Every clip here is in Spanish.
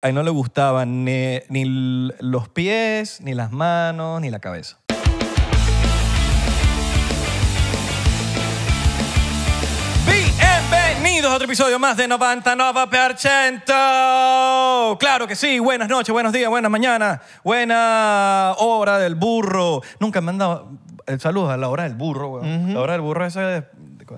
a no le gustaban ni, los pies, ni las manos, ni la cabeza. Bienvenidos a otro episodio más de 99%. Claro que sí, buenas noches, buenos días, buenas mañanas, buena hora del burro. Nunca me han dado el eh, saludo a la hora del burro, La hora del burro esa es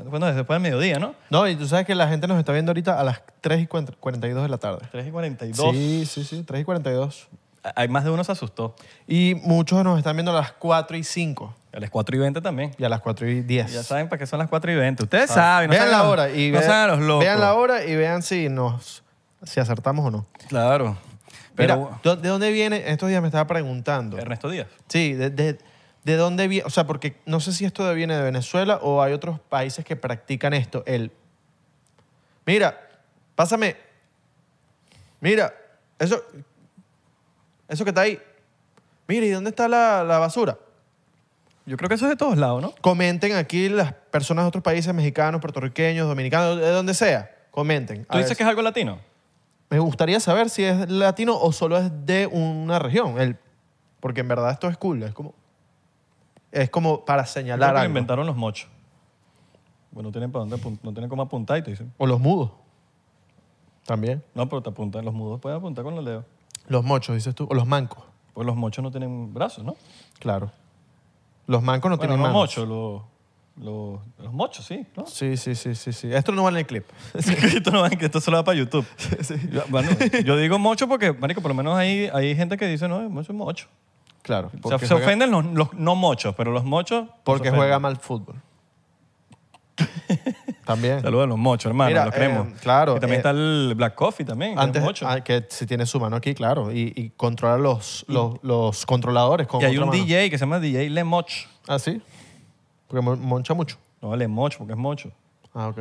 bueno, después del mediodía, ¿no? No, y tú sabes que la gente nos está viendo ahorita a las 3 y 42 de la tarde. 3 y 42. Sí, sí, sí, 3 y 42. Hay más de uno se asustó. Y muchos nos están viendo a las 4 y 5. A las 4 y 20 también. Y a las 4 y 10. Ya saben para qué son las 4 y 20. Ustedes ah. saben. No vean saben la hora y vean, la hora y vean si nos si acertamos o no. Claro. Pero, ¿de dónde viene? Estos días me estaba preguntando. Ernesto Díaz. Sí, de, de ¿De dónde viene? O sea, porque no sé si esto viene de Venezuela o hay otros países que practican esto. El, mira, pásame, mira, eso, eso que está ahí. Mira, ¿y dónde está la, basura? Yo creo que eso es de todos lados, ¿no? Comenten aquí las personas de otros países, mexicanos, puertorriqueños, dominicanos, de donde sea. Comenten. ¿Tú dices que es algo latino? Me gustaría saber si es latino o solo es de una región. El, porque en verdad esto es cool. Es como, es como para señalar Creo inventaron los mochos. Bueno, no tienen, para dónde, no tienen cómo apuntar y te dicen. O los mudos. También. No, pero te apuntan, los mudos pueden apuntar con los dedos. Los mochos, dices tú. O los mancos. Pues los mochos no tienen brazos, ¿no? Claro. Los mancos no tienen los mochos, los, los, mochos, sí, ¿no? Sí, sí, sí, sí, sí. Esto no va en el clip. esto no va- clip, esto solo va para YouTube. Yo, bueno, yo digo mocho porque, marico, por lo menos hay, hay gente que dice, no, mocho es mocho. Claro. Se, ofenden los, no mochos, pero los mochos. Porque juega mal fútbol. También. Saludos a los mochos, hermano, los eh, claro, también eh, está el Black Coffee también, Antes, ah, que si tiene su mano aquí, claro. Y, controlar los, controladores con Y hay un DJ que se llama DJ Moch. Ah, sí. Porque moncha mucho. No, Le Moch, porque es mocho. Ah, ok.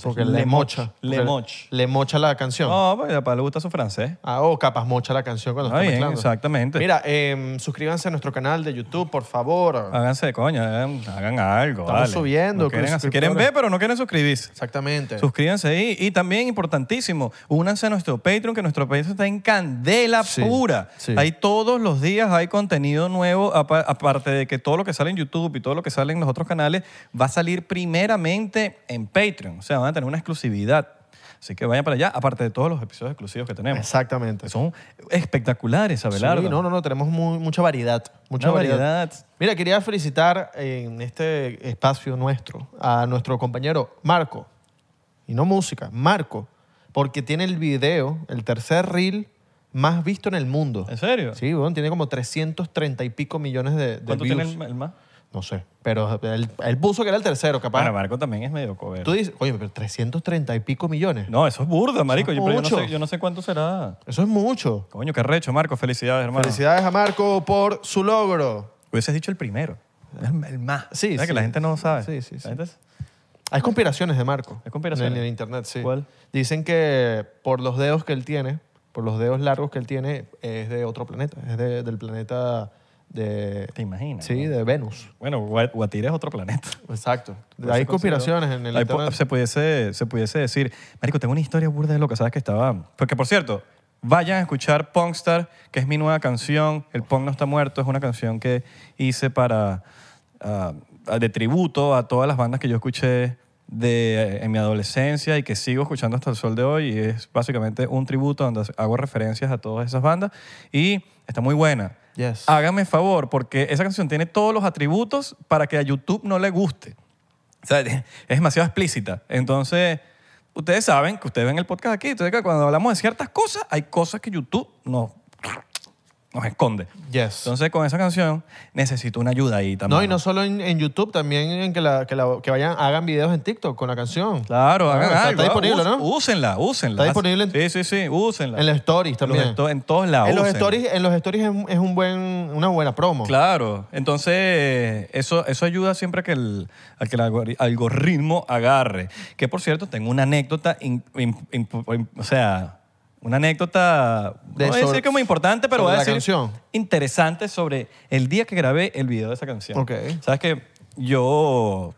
Porque le, mocha. Le mocha. Le mocha la canción. No, pues, le gusta su francés. Ah, o oh, capaz mocha la canción cuando ah, está mezclando. exactamente. Mira, em, suscríbanse a nuestro canal de YouTube, por favor. Háganse de coña, hagan, algo. Estamos subiendo. quieren, ver, pero no quieren suscribirse. Exactamente. Suscríbanse ahí. Y también, importantísimo, únanse a nuestro Patreon, que nuestro país está en candela pura. Ahí todos los días hay contenido nuevo, aparte de que todo lo que sale en YouTube y todo lo que sale en los otros canales va a salir primeramente en Patreon. O sea, van a tener una exclusividad. Así que vayan para allá, aparte de todos los episodios exclusivos que tenemos. Exactamente. son espectaculares, Abelardo. Sí, no, no, no, tenemos mucha variedad. Mucha variedad. Mira, quería felicitar en este espacio nuestro a nuestro compañero Marco, y no música, Marco, porque tiene el video, el tercer reel más visto en el mundo. ¿En serio? Sí, bueno, tiene como 330 y pico millones de, de ¿Cuánto tiene el más? No sé. Pero él, puso que era el tercero, capaz. Bueno, Marco también es medio coberto. Tú dices, oye, pero 330 y pico millones. No, eso es burda, marico. Yo, no sé, yo no sé cuánto será. Eso es mucho. Coño, qué recho, Marco. Felicidades, hermano. Felicidades a Marco por su logro. Hubiese dicho el primero. El, más. Sí, que la gente no sabe? Sí, sí, sí. Hay conspiraciones de Marco. Hay conspiraciones. En, el internet, sí. ¿Cuál? Dicen que por los dedos que él tiene, por los dedos largos que él tiene, es de otro planeta. Es del planeta de ¿Te imaginas? Sí, de Venus. Bueno, Guatire es otro planeta. Exacto. Hay conspiraciones en el se pudiese, se pudiese decir, marico, tengo una historia burda de lo que sabes que estaba... Porque, por cierto, vayan a escuchar Punkstar que es mi nueva canción. El Pong no está muerto es una canción que hice para... Ah, de tributo a todas las bandas que yo escuché de, en mi adolescencia y que sigo escuchando hasta el sol de hoy. Y es básicamente un tributo donde hago referencias a todas esas bandas. Y está muy buena. Hágame favor, porque esa canción tiene todos los atributos para que a YouTube no le guste. es demasiado explícita. Entonces, ustedes saben que ustedes ven el podcast aquí, entonces cuando hablamos de ciertas cosas, hay cosas que YouTube no nos esconde. Yes. Entonces, con esa canción necesito una ayuda ahí también. No, y no solo en, YouTube, también en que, la, que, vayan, hagan videos en TikTok con la canción. Claro, hagan algo. está, disponible, ¿no? Úsenla, úsenla. Está disponible en, Sí, sí, sí, úsenla. En los stories también. en todos lados. En los stories, en los stories es, un buen, una buena promo. Claro. Entonces, eso, eso ayuda siempre a que el, que el algoritmo agarre. Que por cierto, tengo una anécdota, o sea una anécdota, no voy a decir que muy importante, pero voy a decir interesante sobre el día que grabé el video de esa canción. Sabes que yo,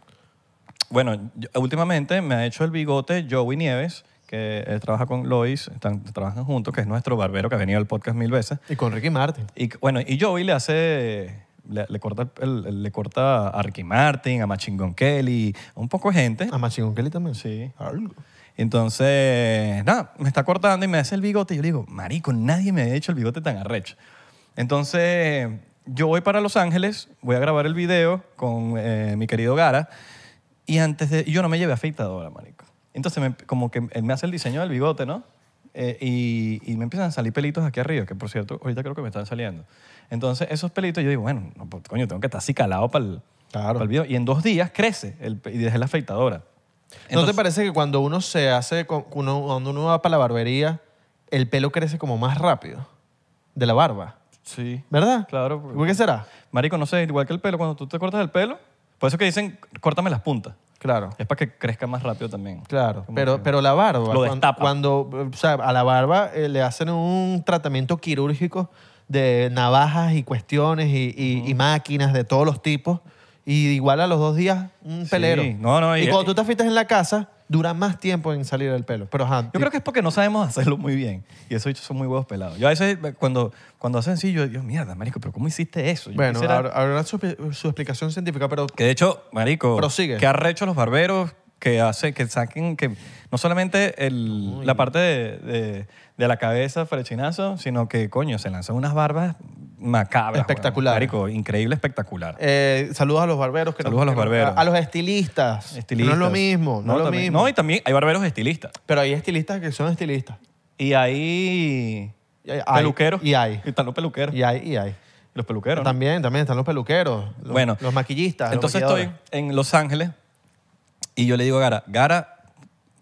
bueno, últimamente me ha hecho el bigote Joey Nieves, que trabaja con Lois, están, trabajan juntos, que es nuestro barbero que ha venido al podcast mil veces. Y con Ricky Martin. Y bueno, y Joey le hace. Le, corta, le corta a Ricky Martin, a Machingon Kelly, un poco de gente. A Machingon Kelly también. Sí. Algo. Entonces, nada, me está cortando y me hace el bigote. Y yo le digo, marico, nadie me ha hecho el bigote tan arrecho. Entonces, yo voy para Los Ángeles, voy a grabar el video con eh, mi querido Gara. Y antes de, yo no me llevé afeitadora, marico. Entonces, como que él me hace el diseño del bigote, ¿no? Eh, y, me empiezan a salir pelitos aquí arriba, que por cierto, ahorita creo que me están saliendo. Entonces, esos pelitos, yo digo, bueno, pues, coño, tengo que estar así para el, para el video. Y en dos días crece el, y dejé la afeitadora. ¿No te parece que cuando uno se hace, cuando uno va para la barbería, el pelo crece como más rápido de la barba? Sí. ¿Verdad? Claro. ¿Por qué será? Marico, no sé, igual que el pelo, cuando tú te cortas el pelo, por eso que dicen, córtame las puntas. Claro. Es para que crezca más rápido también. Claro. pero, pero la barba. Cuando, a la barba eh, le hacen un tratamiento quirúrgico de navajas y cuestiones y máquinas de todos los tipos y igual a los dos días, un pelero. y, cuando eh, tú eh. te afeitas en la casa, dura más tiempo en salir el pelo. Pero, ajá, yo creo que es porque no sabemos hacerlo muy bien. Y esos son muy huevos pelados. Yo a veces, eh, cuando, cuando hacen así, yo digo, mierda, marico, ¿pero cómo hiciste eso? bueno, ahora su, explicación científica, pero... Que de hecho, marico, prosigue. que recho los barberos que hace que saquen que no solamente el, la parte de, de, la cabeza frechinazo, sino que coño, se lanzan unas barbas macabras. Espectacular. increíble, espectacular. Eh, saludos a los barberos que Saludos a los barberos. a los estilistas. No es lo mismo, no, es lo mismo. No, y también hay barberos estilistas. Pero hay estilistas que son estilistas. Y hay, peluqueros. Y hay. están los peluqueros. Y hay, y hay. Los peluqueros. También, también están los peluqueros. bueno. Los maquillistas. Entonces estoy en Los Ángeles y yo le digo a Gara, Gara,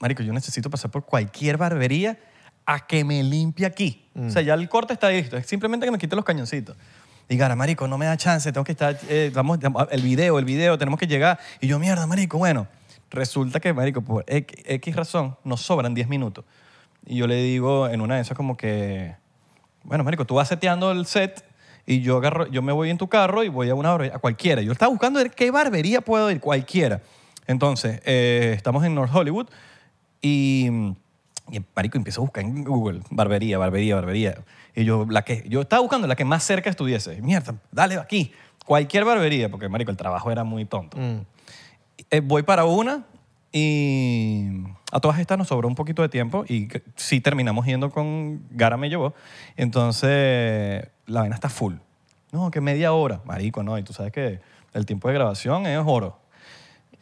marico, yo necesito pasar por cualquier barbería a que me limpie aquí. O sea, mm. ya el corte está listo, es simplemente que me quite los cañoncitos. Y Gara, marico, no me da chance, tengo que estar, eh, vamos, el video, el video, tenemos que llegar. Y yo, mierda, marico, bueno. Resulta que, marico, por X, razón, nos sobran 10 minutos. Y yo le digo en una de esas como que, bueno, marico, tú vas seteando el set y yo, agarro, yo me voy en tu carro y voy a una barbería, a cualquiera. Yo estaba buscando ver qué barbería puedo ir, cualquiera. Entonces, eh, estamos en North Hollywood y, marico, empieza a buscar en Google barbería, barbería, barbería. Y yo, la que, yo estaba buscando la que más cerca estuviese. Mierda, dale aquí. Cualquier barbería, porque, marico, el trabajo era muy tonto. Mm. Eh, voy para una y a todas estas nos sobró un poquito de tiempo y sí terminamos yendo con Gara me llevó. Entonces, la vena está full. No, que media hora, marico, no. Y tú sabes que el tiempo de grabación es oro.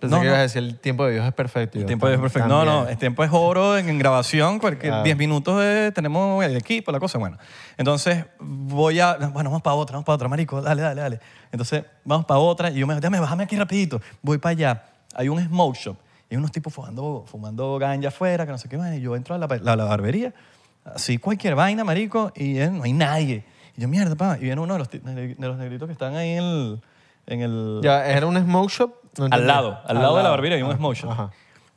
Pensé no, que ibas a decir el tiempo de Dios es perfecto. El tiempo de Dios es perfecto. No, no, el tiempo es oro en, grabación, porque 10 minutos tenemos el equipo, la cosa, bueno. Entonces voy a, bueno, vamos para otra, vamos para otra, marico, dale, dale, dale. Entonces vamos para otra y yo me digo, déjame, bájame aquí rapidito, voy para allá. Hay un smoke shop y hay unos tipos fumando, fumando ganja afuera, que no sé qué, y yo entro a la, barbería, así cualquier vaina, marico, y eh, no hay nadie. Y yo, mierda, pa, y viene uno de los, negritos que están ahí en el... En el ya, era un smoke shop al lado, al, lado, de la barbería había un smoke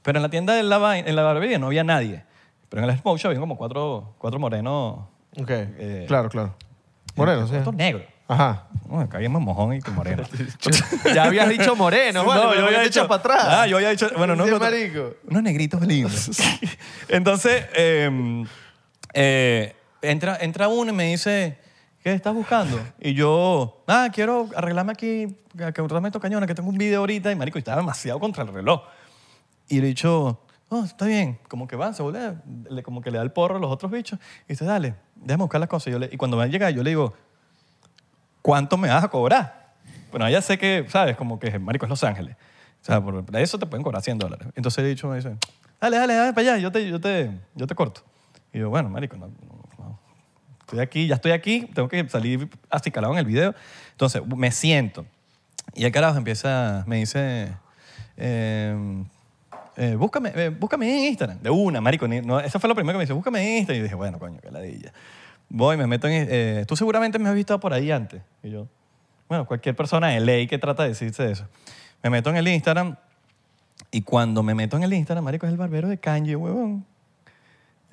Pero en la tienda de la, en barbería no había nadie. Pero en el smoke había como cuatro, cuatro morenos. Ok, eh, claro, claro. Morenos, sí. Cuatro negros. Ajá. Bueno, acá más mojón y que moreno. ya habías dicho moreno, No, yo había dicho para atrás. Ah, yo había dicho, bueno, no. marico. Unos negritos lindos. Entonces, em, eh, entra, entra uno y me dice, ¿Qué estás buscando? Y yo, ah, quiero arreglarme aquí, que arreglarme estos cañones, que tengo un video ahorita. Y marico, estaba demasiado contra el reloj. Y le he dicho, oh, está bien. Como que va, se vuelve, como que le da el porro a los otros bichos. Y dice, dale, déjame buscar las cosas. Y, cuando van a llegar, yo le digo, ¿cuánto me vas a cobrar? Bueno, ya sé que, ¿sabes? Como que, marico, es Los Ángeles. O sea, por eso te pueden cobrar 100 dólares. Entonces he dicho, me dale, dale, dale para allá, yo te, yo te, yo te corto. Y yo, bueno, marico, no Estoy aquí, ya estoy aquí, tengo que salir calado en el video. Entonces, me siento. Y el carajo empieza, me dice, eh, eh, búscame, eh, búscame en Instagram. De una, marico. eso fue lo primero que me dice, búscame en Instagram. Y yo dije, bueno, coño, caladilla, Voy, me meto en... eh, Tú seguramente me has visto por ahí antes. Y yo, bueno, cualquier persona de ley que trata de decirse eso. Me meto en el Instagram y cuando me meto en el Instagram, marico, es el barbero de Kanye, huevón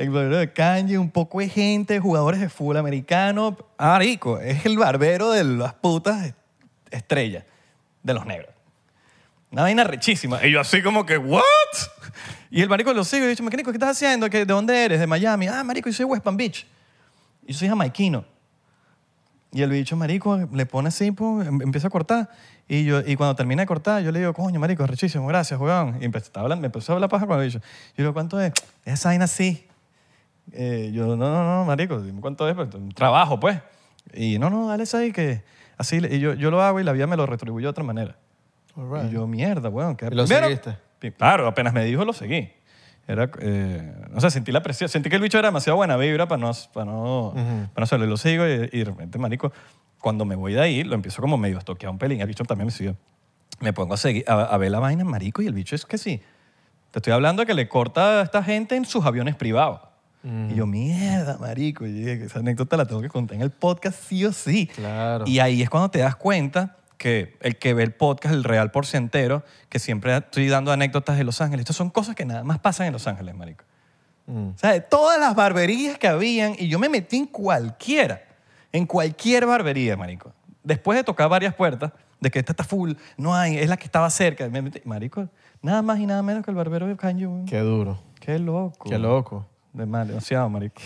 el barbero de Kanye, un poco de gente, jugadores de fútbol americano. Ah, es el barbero de las putas estrellas, de los negros. Una vaina rechísima. Y yo así como que, ¿what? Y el marico lo sigue y dice, marico, ¿qué estás haciendo? ¿De dónde eres? ¿De Miami? Ah, marico, yo soy West Palm Beach. Yo soy jamaiquino. Y el bicho, marico, le pone así, em, empieza a cortar. Y, yo, y cuando termina de cortar, yo le digo, coño, marico, rechísimo, gracias, jugón. Y empezó, me empezó a hablar paja con el bicho. Yo ¿cuánto es? Esa vaina sí. Eh, yo, no, no, no, marico, dime cuánto es, pues, trabajo, pues. Y no, no, dale esa y que así, y yo, yo lo hago y la vida me lo retribuyó de otra manera. Y yo, mierda, weón. Que lo seguiste? Claro, apenas me dijo, lo seguí. Era, eh, o sea, sentí la presión, sentí que el bicho era demasiado buena vibra para no, para no, para lo sigo y, de repente, marico, cuando me voy de ahí, lo empiezo como medio a un pelín. El bicho también me siguió. Me pongo a, seguir, a, a ver la vaina, marico, y el bicho es que sí. Te estoy hablando de que le corta a esta gente en sus aviones privados. Y yo, mierda, marico. esa anécdota la tengo que contar en el podcast sí o sí. Claro. Y ahí es cuando te das cuenta que el que ve el podcast, el real porcentero, que siempre estoy dando anécdotas de Los Ángeles. Estas son cosas que nada más pasan en Los Ángeles, marico. Mm. O sea, todas las barberías que habían, y yo me metí en cualquiera, en cualquier barbería, marico. Después de tocar varias puertas, de que esta está full, no hay, es la que estaba cerca. Me metí, marico, nada más y nada menos que el barbero de Kanye. Qué duro. Qué loco. Qué loco. De Demasiado, marico.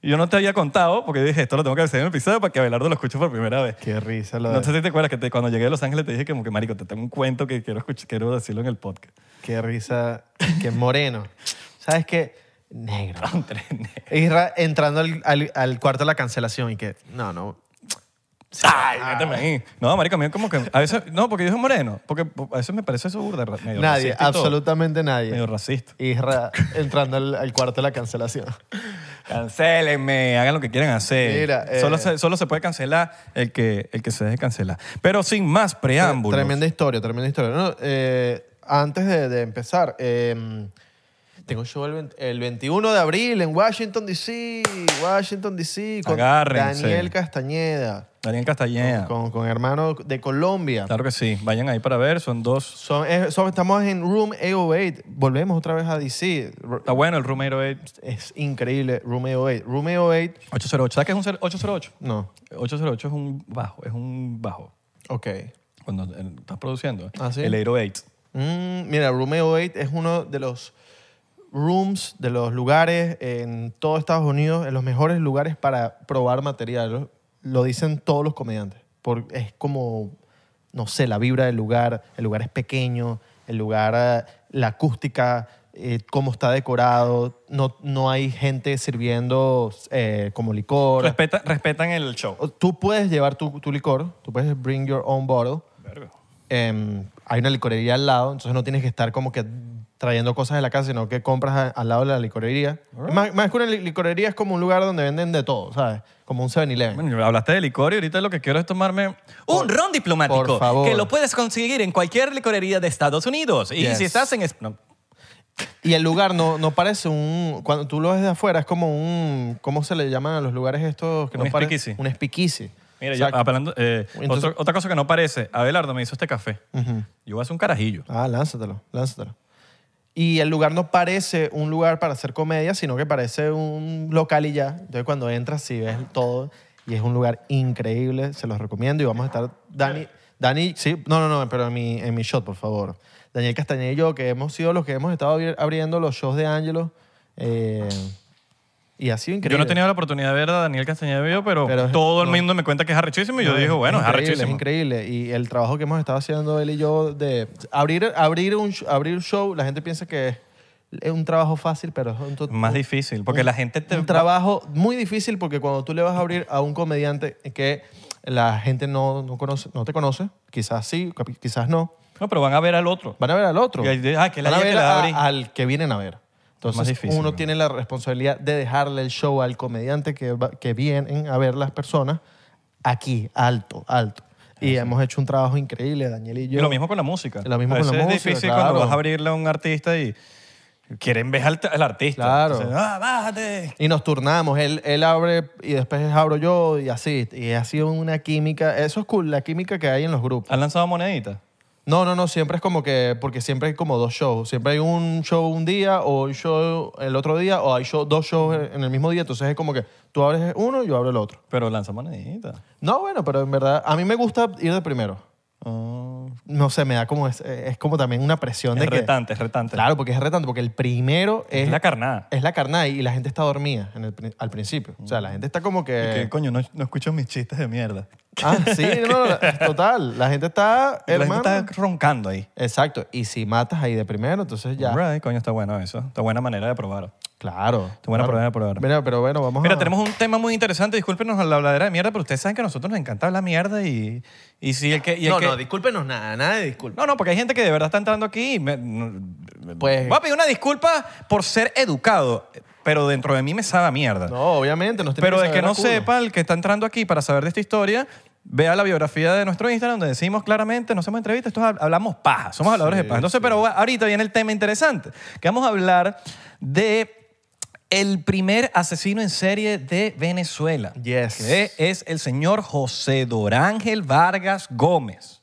Y yo no te había contado, porque dije, esto lo tengo que hacer en el episodio para que Abelardo lo escuche por primera vez. Qué risa lo No sé si te acuerdas que cuando llegué a Los Ángeles te dije como que, marico, te tengo un cuento que quiero, escuchar, quiero decirlo en el podcast. Qué risa, qué moreno. ¿Sabes qué? Negro. entrando al, al, al cuarto de la cancelación y que, no, no, Sí, No, marica, a mí como que a veces no, porque yo soy moreno, porque a veces me parece eso burda, medio Nadie, racista absolutamente nadie. medio racista. Y entrando al, cuarto de la cancelación. Cancélenme, hagan lo que quieran hacer. Eh. solo, se, puede cancelar el que, el que se deje cancelar. Pero sin más preámbulos. Tremenda historia, tremenda historia. Eh, antes de, empezar, em, tengo show el, 21 de abril en Washington, D.C. Washington, D.C. con Daniel Castañeda. Daniel Castañeda. Con, hermano de Colombia. Claro que sí. Vayan ahí para ver. Son dos. Son, estamos en Room 808. Volvemos otra vez a DC. Está bueno el Room 808. Es increíble, Room 808. Room 808, 808. ¿Sabes qué es un 808? no. 808 es un bajo, es un bajo. Ok. Cuando eh, estás produciendo. Ah, ¿sí? El 808. Mm, mira, Room 808 es uno de los rooms, de los lugares en todo Estados Unidos, en los mejores lugares para probar material. Lo, dicen todos los comediantes. Porque es como, no sé, la vibra del lugar, el lugar es pequeño, el lugar, eh, la acústica, eh, cómo está decorado, no, no hay gente sirviendo eh, como licor. respetan el show. Tú puedes llevar tu, tu licor, tú puedes bring your own bottle. Em, hay una licorería al lado, entonces no tienes que estar como que trayendo cosas de la casa, sino que compras al lado de la licorería. Más, que una licorería es como un lugar donde venden de todo, ¿sabes? Como un 7-Eleven. hablaste de licor y ahorita lo que quiero es tomarme... Un ron diplomático que lo puedes conseguir en cualquier licorería de Estados Unidos. Y si estás en... Y el lugar no, no parece un... Cuando tú lo ves de afuera es como un... ¿Cómo se le llaman a los lugares estos? Que Un no Un espiquici. Mira, yo, eh, otra cosa que no parece, Abelardo me hizo este café. Yo voy a un carajillo. Ah, lánzatelo, lánzatelo. Y el lugar no parece un lugar para hacer comedia, sino que parece un local y ya. Entonces cuando entras y ves todo y es un lugar increíble, se los recomiendo y vamos a estar... Dani, Dani sí, no, no, no, pero en mi, en mi shot, por favor. Daniel Castañeda y yo, que hemos sido los que hemos estado abriendo los shows de Ángelo Eh, y ha sido increíble. Yo no he tenido la oportunidad de ver a Daniel Castañeda vivo, pero, todo el mundo me cuenta que es arrechísimo y yo digo, bueno, es, arrechísimo. Es increíble. Y el trabajo que hemos estado haciendo él y yo de abrir, abrir, un, abrir show, la gente piensa que es un trabajo fácil, pero es un, más difícil, porque la gente te... Un trabajo muy difícil porque cuando tú le vas a abrir a un comediante que la gente no, no conoce, no te conoce, quizás sí, quizás no. No, pero van a ver al otro. Van a ver al otro. que al que vienen a ver. Entonces uno tiene la responsabilidad de dejarle el show al comediante que, vienen a ver las personas aquí, alto, alto. Y hemos hecho un trabajo increíble, Daniel y yo. Y lo mismo con la música. Lo mismo la es difícil cuando vas a abrirle a un artista y quieren ver al, artista. Claro. Ah, y nos turnamos, él, él abre y después abro yo y así. Y ha sido una química, eso es cool, la química que hay en los grupos. ¿Han lanzado moneditas? No, no, no, siempre es como que, porque siempre hay como dos shows. Siempre hay un show un día o un show el otro día o hay show, dos shows en el mismo día. Entonces es como que tú abres uno y yo abro el otro. Pero lanza monedita. No, bueno, pero en verdad, a mí me gusta ir de primero. Ah no sé, me da como, es, eh, es como también una presión de que... Es retante, Claro, porque es retante, porque el primero es... Es la carnada. Es la carnada y la gente está dormida al principio. O sea, la gente está como que... ¿Qué coño? No, no escucho mis chistes de mierda. Ah, sí, no, total. La gente está... La gente está roncando ahí. Exacto. Y si matas ahí de primero, entonces ya... Right, coño, está bueno eso. Está buena manera de probarlo. Claro. tengo buena Mira, pero bueno, vamos Mira, tenemos un tema muy interesante. Discúlpenos la habladera de mierda, pero ustedes saben que a nosotros nos encanta hablar mierda y, y que... Y no, no, discúlpenos nada, nada de disculpa. No, no, porque hay gente que de verdad está entrando aquí y pues... Voy a pedir una disculpa por ser educado, pero dentro de mí me sabe mierda. No, obviamente. No pero el que no sepa, el que está entrando aquí para saber de esta historia, vea la biografía de nuestro Instagram donde decimos claramente, no hacemos entrevistas, esto hablamos paja, somos habladores de paja. Entonces, pero ahorita viene el tema interesante, que vamos a hablar de el primer asesino en serie de Venezuela, es el señor José Dorángel Vargas Gómez.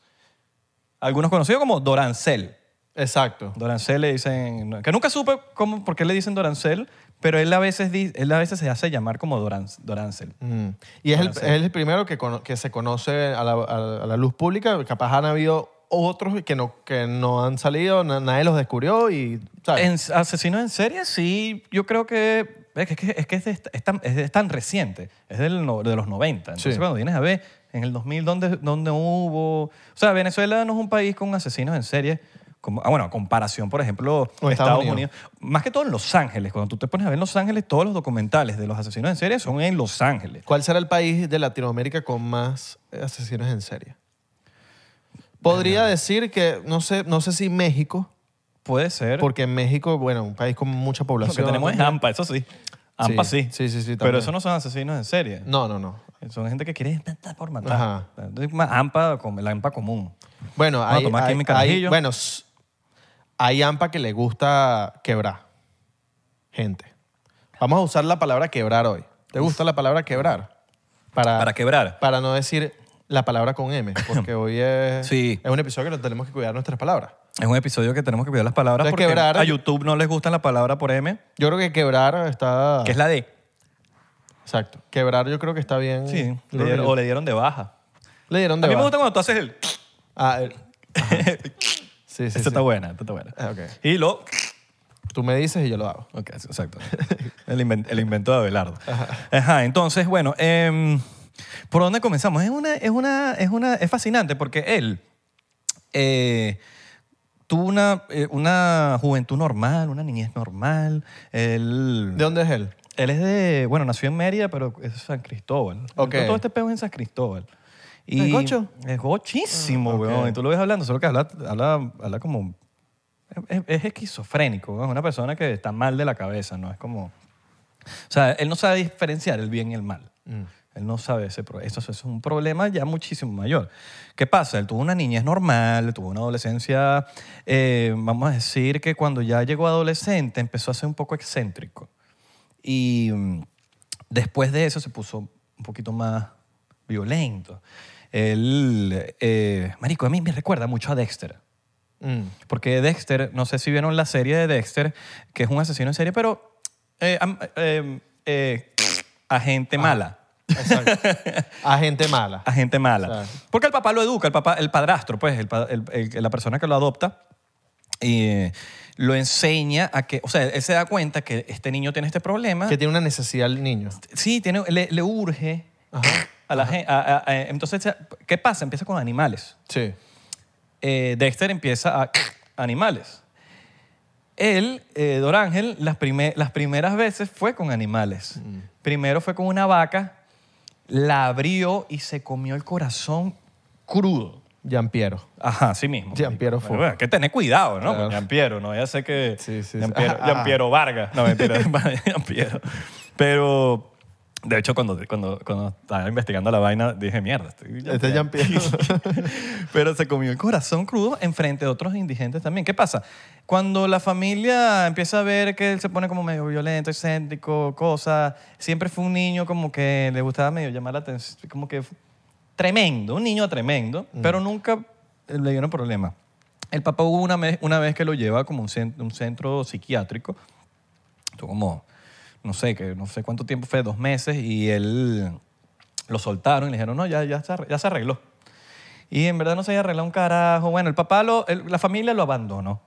Algunos conocidos como Dorancel. Exacto. Dorancel le dicen, que nunca supe cómo, por qué le dicen Dorancel, pero él a veces, veces se hace llamar como Dorancel. Mm. Y es el, el, primero que, que se conoce a la, a la, luz pública. Capaz han habido otros que no, que no han salido, nadie los descubrió y... asesinos en serie, sí, yo creo que es, que, es, que es, tan, es tan reciente, es del de los 90. Entonces, cuando vienes a ver, en el 2000, ¿dónde, dónde hubo? O sea, Venezuela no es un país con asesinos en serie. Como, ah, bueno, a comparación, por ejemplo, Con Estados, Unidos. Unidos. Más que todo en Los Ángeles. Cuando tú te pones a ver en Los Ángeles, todos los documentales de los asesinos en serie son en Los Ángeles. ¿Cuál será el país de Latinoamérica con más eh, asesinos en serie? Podría decir que, no sé, no sé si México, Puede ser. porque en México, bueno, un país con mucha Lo población. que tenemos AMPA, eso sí. AMPA sí. Sí, sí, sí, Pero esos eso no son asesinos en serie. No, no, no. Son gente que quiere matar por matar. Ajá. AMPA, la AMPA común. Bueno, hay, tomar bueno, hay AMPA que le gusta quebrar gente. Vamos a usar la palabra quebrar hoy. ¿Te gusta la palabra quebrar? Para, Para quebrar. Para no decir la palabra con M, porque hoy es, Sí. es un episodio que tenemos que cuidar nuestras palabras. Es un episodio que tenemos que cuidar las palabras porque quebrar- a YouTube no les gusta la palabra por M, Yo creo que quebrar está... que es la D. Exacto. Quebrar yo creo que está bien. Sí, o le dieron de baja. le dieron de A mí me gusta cuando tú haces el... Ah, el- sí, sí, esta está buena, esta está buena. Y lo... Tú me dices y yo lo hago. Ok, exacto. El, invento de Abelardo. Ajá. entonces, bueno, em, ¿Por dónde comenzamos? Es, una, es, una, es, una, es fascinante porque él eh, tuvo una, eh, una juventud normal, una niñez normal. Él, ¿De dónde es él? Él es de, bueno, nació en Mérida, pero es San Cristóbal. Todo este peo es en San Cristóbal. Y ¿Es gocho? Es gochísimo, ah, Y tú lo ves hablando, solo que habla, habla, habla como... Es, es esquizofrénico, es una persona que está mal de la cabeza, ¿no? Es como... O sea, él no sabe diferenciar el bien y el mal. Mm. Él no sabe ese Esto es un problema ya muchísimo mayor. ¿Qué pasa? Él tuvo una es normal, tuvo una adolescencia, eh, vamos a decir que cuando ya llegó adolescente empezó a ser un poco excéntrico. Y mm, después de eso se puso un poquito más violento. Él, eh, Marico, a mí me recuerda mucho a Dexter. Mm. Porque Dexter, no sé si vieron la serie de Dexter, que es un asesino en serie, pero eh, a agente ah. mala. A gente mala. A gente mala. Porque el papá lo educa, el, papá, el padrastro, pues, la persona que lo adopta, y lo enseña a que, o sea, él se da cuenta que este niño tiene este problema. Que tiene una necesidad el niño. Sí, tiene, le, urge a la gente. entonces, ¿qué pasa? Empieza con animales. Sí. Eh, Dexter empieza a animales. Él, eh, Dorángel, las, prime, las primeras veces fue con animales. Mm. Primero fue con una vaca la abrió y se comió el corazón crudo. Piero. Ajá, sí mismo. Piero fue. que tener cuidado, ¿no? Jean Piero, ¿no? Ya sé que... Sí, sí, sí. Vargas. No, mentira. Piero. Pero de hecho, cuando, cuando, cuando estaba investigando la vaina, dije, mierda, estoy Este Pero se comió el corazón crudo enfrente de otros indigentes también. ¿Qué pasa? Cuando la familia empieza a ver que él se pone como medio violento, excéntrico, cosas, siempre fue un niño como que le gustaba medio llamar la atención, como que tremendo, un niño tremendo, mm. pero nunca le un problema. El papá hubo una, una vez que lo lleva como un centro, psiquiátrico, centro psiquiátrico, como no sé, que no sé cuánto tiempo fue, dos meses, y él lo soltaron y le dijeron, no, ya, ya, ya se arregló. Y en verdad no se había arreglado un carajo. Bueno, el papá, la familia lo abandonó.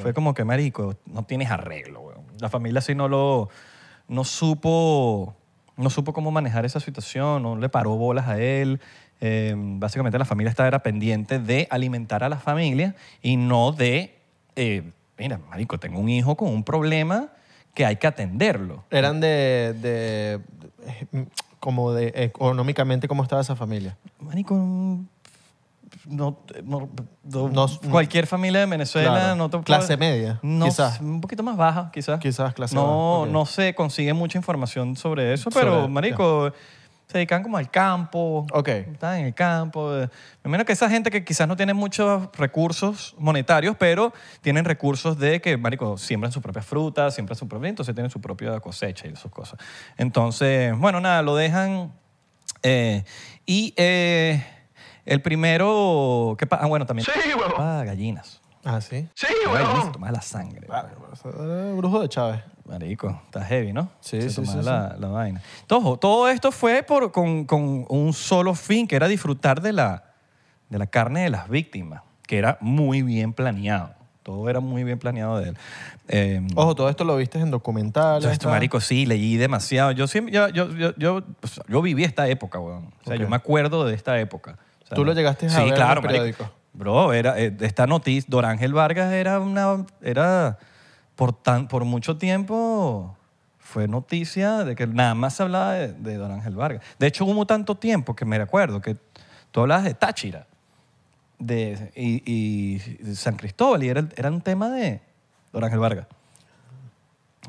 Fue como que, marico, no tienes arreglo, La familia sí no lo, no supo, no supo cómo manejar esa situación, no le paró bolas a él. Em, básicamente la familia estaba era pendiente de alimentar a la familia y no de, eh, mira, marico, tengo un hijo con un problema que hay que atenderlo. Eran de, como de económicamente cómo estaba esa familia. Marico, mm, no, cualquier familia de Venezuela no clase media quizás un poquito más baja quizás quizás clase no baja. no se consigue mucha información sobre eso pero marico se dedican como al campo. Ok. Están en el campo. Eh, me imagino que esa gente que quizás no tiene muchos recursos monetarios, pero tienen recursos de que, marico, siembran sus propias frutas, siembran su propios, entonces tienen su propia cosecha y sus cosas. Entonces, bueno, nada, lo dejan. Eh, y eh, el primero, ¿qué Ah, bueno, también. Sí, huevón. gallinas. Ah, sí. Sí, huevón. Toma la sangre. Ah, brujo de Chávez. Marico, está heavy, ¿no? Sí, sí, sí, la, vaina. Todo, todo esto fue por, con, con, un solo fin, que era disfrutar de la, de la carne de las víctimas, que era muy bien planeado. Todo era muy bien planeado de él. Em, Ojo, todo esto lo viste en documentales. esto, marico, sí, leí demasiado. Yo, siempre, yo, yo, yo, yo, viví esta época, weón. O sea, yo me acuerdo de esta época. ¿Tú lo llegaste a sí, claro, en periódico? Marico. Bro, era, eh, esta noticia, Dorángel Vargas era una... Era, por, por mucho tiempo fue noticia de que nada más se hablaba de, Don Ángel Vargas. De hecho, hubo tanto tiempo que me recuerdo que tú hablabas de Táchira de, y, San Cristóbal y era, era un tema de Don Ángel Vargas.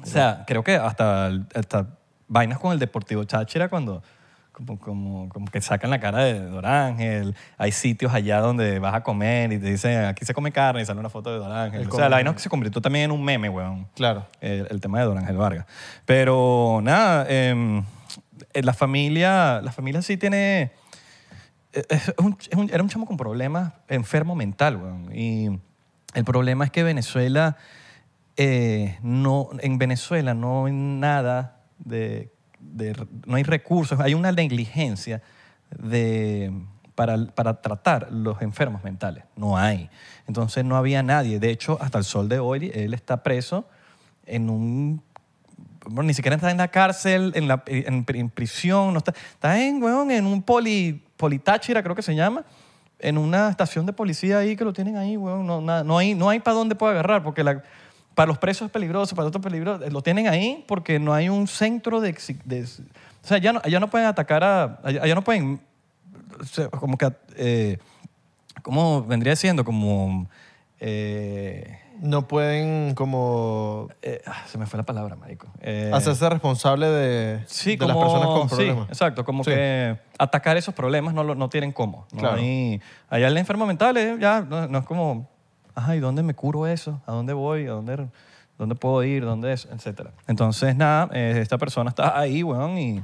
O sea, creo que hasta, hasta vainas con el Deportivo Táchira cuando como, como, que sacan la cara de Dorangel. Hay sitios allá donde vas a comer y te dicen, aquí se come carne y sale una foto de Dorangel. o sea, la vaina se convirtió también en un meme, weón. Claro. El, tema de Dorangel Vargas. Pero nada, em, eh, la, familia, la familia sí tiene... Eh, era un chamo con problemas enfermo mental, weón. Y el problema es que Venezuela... Eh, no, en Venezuela no hay nada de no hay recursos, hay una negligencia de, para, tratar los enfermos mentales. No hay. Entonces no había nadie. De hecho, hasta el sol de hoy, él está preso en un... ni siquiera está en la cárcel, en, la, en, prisión, no está, está en, en un poli, politáchira, creo que se llama, en una estación de policía ahí que lo tienen ahí, weón, no, no hay, no hay para dónde puede agarrar, porque la, para los presos es peligroso, para otros peligrosos. Eh, lo tienen ahí porque no hay un centro de... o sea, ya no, ya no pueden atacar a... ya no pueden... como que... Eh, ¿Cómo vendría siendo? Como... Eh, no pueden como... Ah, se me fue la palabra, marico. hacerse responsable de, sí, de las personas con problemas. Sí, exacto. Como que atacar esos problemas no, no tienen cómo. ¿no? en la allá el enfermo mental ya no es como ajá, dónde me curo eso? ¿A dónde voy? ¿A dónde, dónde puedo ir? ¿Dónde es? Etcétera. Entonces, nada, eh, esta persona está ahí, weón, y,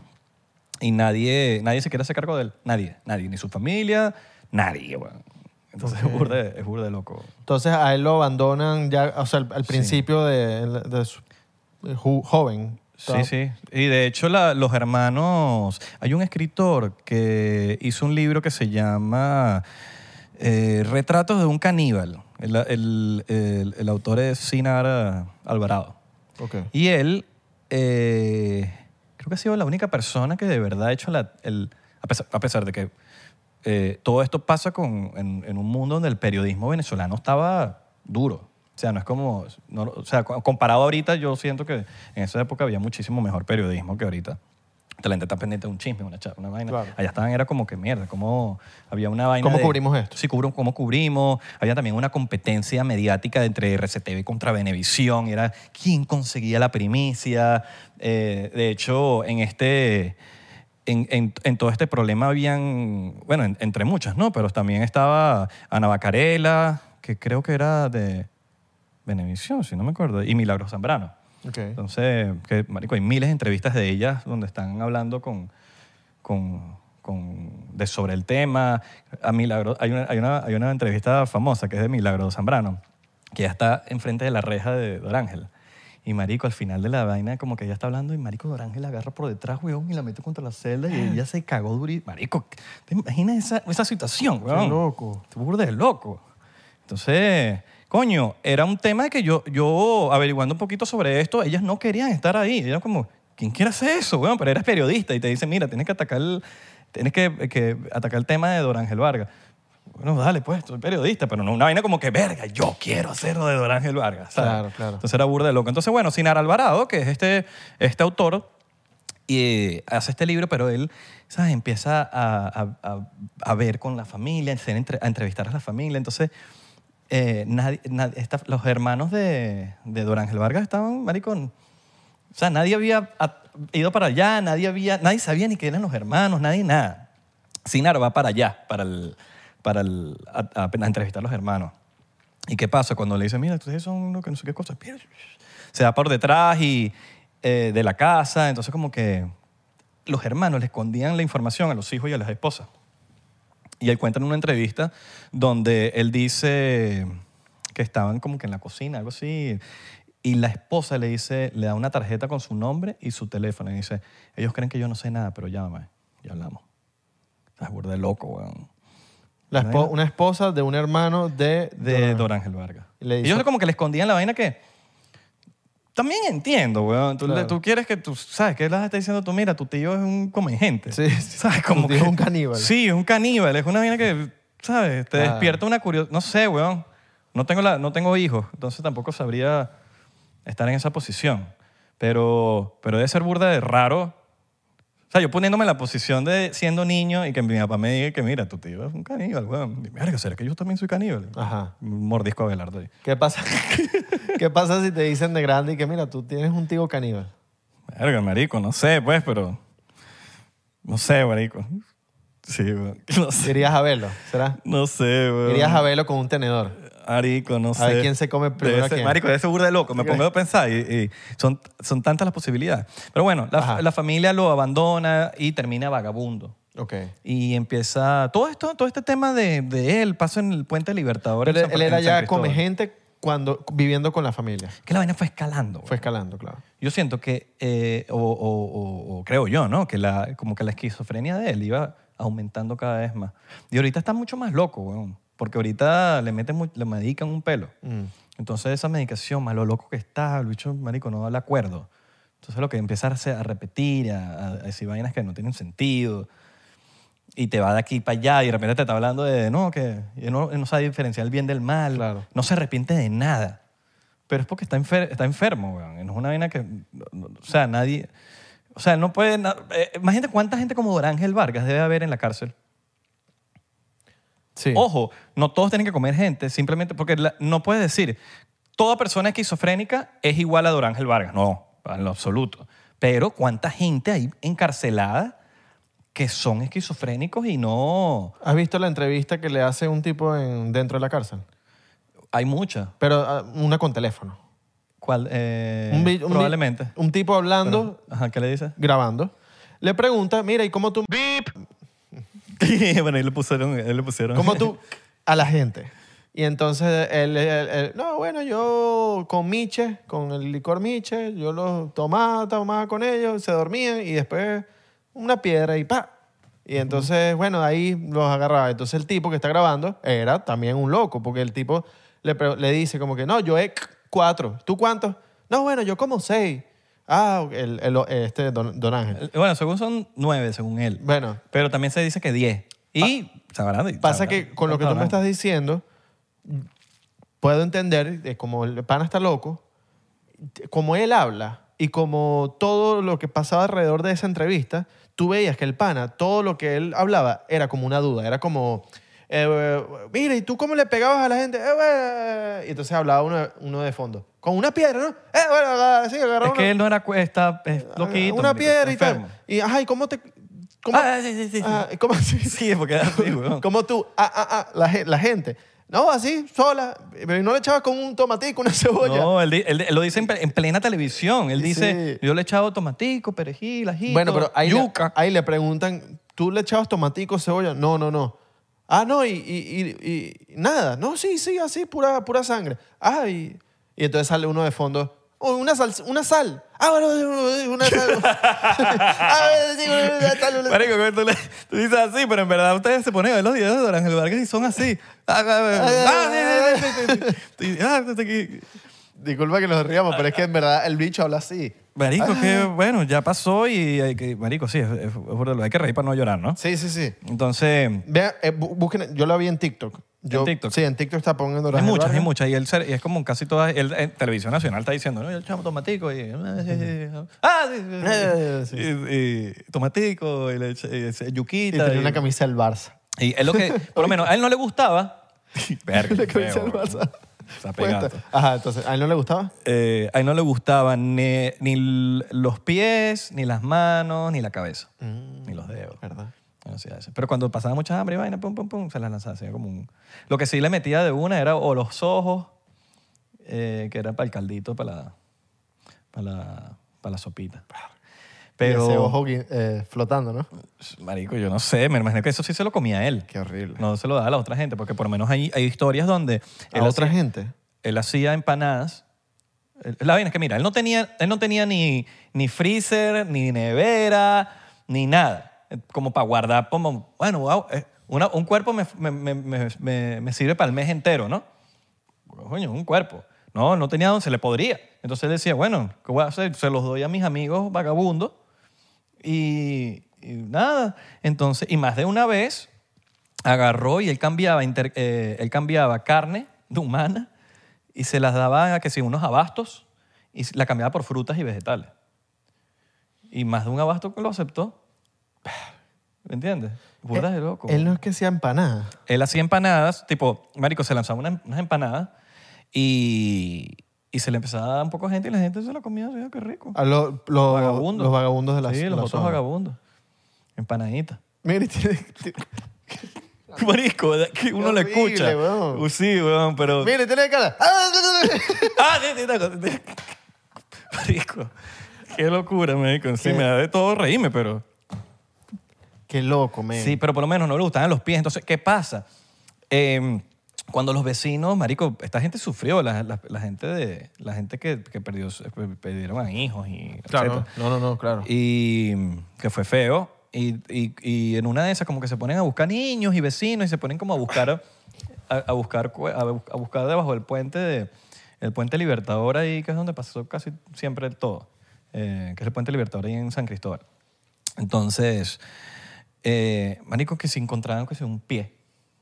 y nadie, nadie se quiere hacer cargo de él. Nadie, nadie, ni su familia, nadie, weón. Entonces es, burde, es burde loco. Entonces a él lo abandonan ya, o sea, al, principio de, de, su, joven. Sí, sí. Y de hecho los hermanos... Hay un escritor que hizo un libro que se llama eh, Retratos de un caníbal. El, autor es Sinar Alvarado. Y él, eh, creo que ha sido la única persona que de verdad ha hecho la, el... A pesar, de que eh, todo esto pasa en, un mundo donde el periodismo venezolano estaba duro. O sea, no es como... o sea, comparado ahorita, yo siento que en esa época había muchísimo mejor periodismo que ahorita la intentas pendiente de un chisme, una, charla, una vaina. Allá estaban, era como que mierda, como había una vaina. ¿Cómo cubrimos esto? Sí, cubrimos, ¿cómo cubrimos? Había también una competencia mediática entre RCTV contra Benevisión, era quién conseguía la primicia. Eh, de hecho, en este. En, todo este problema habían, bueno, entre muchas, ¿no? Pero también estaba Ana Bacarela, que creo que era de Benevisión, si no me acuerdo, y Milagro Zambrano. Entonces, que, marico, hay miles de entrevistas de ellas donde están hablando con, con, de, sobre el tema. A Milagro, hay una, entrevista famosa que es de Milagro Zambrano, que ya está enfrente de la reja de Dorángel. Y marico, al final de la vaina, como que ella está hablando y marico Dorángel agarra por detrás, weón, y la mete contra la celda y ella se cagó durísimo. Marico, ¿te imaginas esa, esa situación, weón? Qué loco. Te loco. Entonces coño, era un tema que yo, yo averiguando un poquito sobre esto, ellas no querían estar ahí. Era como, ¿quién quiere hacer eso? Bueno, pero eres periodista y te dicen, mira, tienes que atacar el, tienes que, atacar el tema de Dorángel Vargas. Bueno, dale, pues, soy periodista, pero no una vaina como que, verga, yo quiero hacerlo de Dorángel Vargas. Claro, claro. Entonces era burda de loco. Entonces, bueno, Sinar Alvarado, que es este, este autor, y eh, hace este libro, pero él, ¿sabes? Empieza a, a ver con la familia, a entrevistar a la familia. Entonces, eh, nadie, los hermanos de, de Vargas estaban, maricón. O sea, nadie había ido para allá, nadie, había, nadie sabía ni que eran los hermanos, nadie nada. Sinar va para allá, para, el, para el, a, entrevistar a los hermanos. ¿Y qué pasa? Cuando le dice, mira, ustedes son lo que no sé qué cosa. Se da por detrás y, eh, de la casa. Entonces, como que los hermanos le escondían la información a los hijos y a las esposas. Y él cuenta en una entrevista donde él dice que estaban como que en la cocina, algo así, y la esposa le dice, le da una tarjeta con su nombre y su teléfono y dice, ellos creen que yo no sé nada, pero llámame y hablamos. Estás burda loco, una esposa de un hermano de... De Don Ángel Vargas. Le Ellos como que le escondían la vaina que también entiendo, weón. Tú, quieres que tú, ¿sabes? Que las está diciendo tú, mira, tu tío es un come gente. Sí, ¿Sabes? Como que, es un caníbal. Sí, es un caníbal. Es una vaina que, ¿sabes? Te despierta una curiosidad. No sé, weón. No tengo, la, no tengo hijos, entonces tampoco sabría estar en esa posición. Pero, pero debe ser burda de raro o sea, yo poniéndome en la posición de siendo niño y que mi papá me diga que mira, tu tío es un caníbal, weón. Y ¿será que yo también soy caníbal? Ajá. Mordisco a Belardo ¿Qué pasa? ¿Qué pasa si te dicen de grande y que mira, tú tienes un tío caníbal? Verga, marico, no sé, pues, pero... No sé, marico. Sí, weón. No sé. ¿Irías a verlo? ¿Será? No sé, weón. ¿Querías a verlo con un tenedor? marico, no sé. A ver quién se come primero. Ese, a Marico, ese burro de loco. Me pongo a pensar y, son, son tantas las posibilidades. Pero bueno, la, familia lo abandona y termina vagabundo. Okay. Y empieza todo esto, todo este tema de, de él, paso en el puente Libertador. él era ya come gente cuando viviendo con la familia. Que la vaina fue escalando. Fue escalando, claro. Yo siento que, eh, o, creo yo, ¿no? Que la, como que la esquizofrenia de él iba aumentando cada vez más. Y ahorita está mucho más loco, weón. Porque ahorita le, meten, le medican un pelo. Mm. Entonces esa medicación, más lo loco que está, el bicho, marico, no da el acuerdo. Entonces lo que empieza a repetir, a, decir vainas que no tienen sentido, y te va de aquí para allá, y de repente te está hablando de, no, que no, sabe diferenciar el bien del mal, no se arrepiente de nada. Pero es porque está, está enfermo, weón. No es una vaina que, o sea, nadie, o sea, no puede, eh, imagínate cuánta gente como Dorángel Vargas debe haber en la cárcel. Ojo, no todos tienen que comer gente, simplemente porque no puedes decir, toda persona esquizofrénica es igual a ángel Vargas. No, en lo absoluto. Pero ¿cuánta gente hay encarcelada que son esquizofrénicos y no... ¿Has visto la entrevista que le hace un tipo dentro de la cárcel? Hay muchas. Pero ah, una con teléfono. ¿Cuál? Eh, probablemente. un tipo hablando, Ajá, ¿Qué le dice? grabando. Le pregunta, mira, ¿y cómo tú... bueno, ahí le pusieron, le pusieron. ¿Cómo tú? A la gente. Y entonces él, no, bueno, yo con Miche, con el licor Miche, yo lo tomaba, tomaba con ellos, se dormían y después una piedra y pa. Y entonces, bueno, ahí los agarraba. Entonces el tipo que está grabando era también un loco, porque el tipo le, le dice como que, no, yo he cuatro, ¿tú cuántos? No, bueno, yo como seis. Ah, el, este don, Ángel. Bueno, según son nueve, según él. Bueno. Pero también se dice que diez. Y Pasa que con lo que tú me estás diciendo, puedo entender, como el pana está loco, como él habla y como todo lo que pasaba alrededor de esa entrevista, tú veías que el pana, todo lo que él hablaba era como una duda, era como, eh, eh mira, ¿y tú cómo le pegabas a la gente? Eh, eh, y entonces hablaba uno, uno de fondo. Con una piedra, ¿no? Eh, bueno, así ah, agarró. Es que él no era cuesta. es ah, una piedra y tal. Y, ay cómo te...? Cómo, Ah, sí, sí, sí. Sí, ah, porque era así, weón. como tú, ah, ah, ah, la, gente. No, así, sola. Pero no le echabas con un tomatico, una cebolla. No, él, él- lo dice en, plena televisión. Él dice, yo le echaba tomatico, perejil, ajito, Bueno, pero yuca. ahí le preguntan, ¿tú le echabas tomatico, cebolla? No, no, no. Ah, no, y, nada. No, sí, sí, así, pura, pura sangre. Ah, y, entonces sale uno de fondo. Oh, una sal, una sal. Ah, bueno, una sal. ah, una tú, dices así, pero en verdad ustedes se ponen a ver los de Ángel Vargas y son así. Ah, ah, ah, Disculpa que nos riamos, pero es que en verdad el bicho habla así. Marico, ah. que bueno, ya pasó y eh, Marico, sí, es, es- hay que reír para no llorar, ¿no? Sí, sí, sí. Entonces, vea, eh, yo lo vi en TikTok. ¿En TikTok? Sí, en TikTok está poniendo hay muchas, hay muchas. Y él es como casi toda Él, en eh, Televisión Nacional está diciendo, no, yo chamo tomatico. Y, ah, sí, sí, tomatico, y, le echa- y Y tenía una camisa del Barça. Y es lo que, por lo menos, a él no le gustaba. Verga, camisa del barça Está pegado. Ajá, entonces, ¿a él no le gustaba? Eh, a él no le gustaban ni, los pies, ni las manos, ni la cabeza, mm, ni los dedos. ¿Verdad? Pero cuando pasaba mucha hambre y vaina, pum, pum, pum, se las lanzaba como un... Lo que sí le metía de una era o los ojos, eh, que eran para el caldito, para la, para la, para la sopita. Pero... ojo eh, flotando, ¿no? Marico, yo no sé. Me imagino que eso sí se lo comía él. Qué horrible. No se lo daba a la otra gente, porque por lo menos hay, hay historias donde... ¿A otra gente? Él hacía empanadas. Eh, la vaina es que, mira, él no tenía, él no tenía ni, ni freezer, ni nevera, ni nada. Eh, como para guardar, como, bueno, un cuerpo me, me, me, me, sirve para el mes entero, ¿no? Coño, un cuerpo. No, no tenía donde se le podría. Entonces decía, bueno, ¿qué voy a hacer? Se los doy a mis amigos vagabundos y, nada, entonces, y más de una vez agarró y él cambiaba, eh, cambiaba carne de humana y se las daba a que si unos abastos y la cambiaba por frutas y vegetales. Y más de un abasto que lo aceptó. ¿Me entiendes? Burda de eh, loco. Él no es que hacía empanadas. Él hacía empanadas, tipo, Marico se lanzaba unas empanadas y, y se le empezaba a dar un poco a gente y la gente se lo comía, así, qué rico. A ah, los Vagabundos. Los vagabundos de la Sí, los vagabundos. Empanaditas. ¡Mire! tiene- Marisco, que uno le escucha. weón. Uh, sí, weón, pero... ¡Mire, tiene cara. Ah, ah, sí, sí, no, qué locura, Sí, me da de todo reírme, pero... Qué loco, médico. Sí, pero por lo menos no le gustaban los pies. Entonces, ¿qué pasa? Eh, cuando los vecinos, marico, esta gente sufrió, la, gente de la gente que, que perdió, perdieron a hijos y claro, no, no, no, claro. Y que fue feo y, y, y, en una de esas como que se ponen a buscar niños y vecinos y se ponen como a buscar a, buscar a, buscar debajo del puente de el puente Libertador ahí que es donde pasó casi siempre todo, eh, que es el puente Libertador ahí en San Cristóbal. Entonces, eh, marico que se encontraban que un pie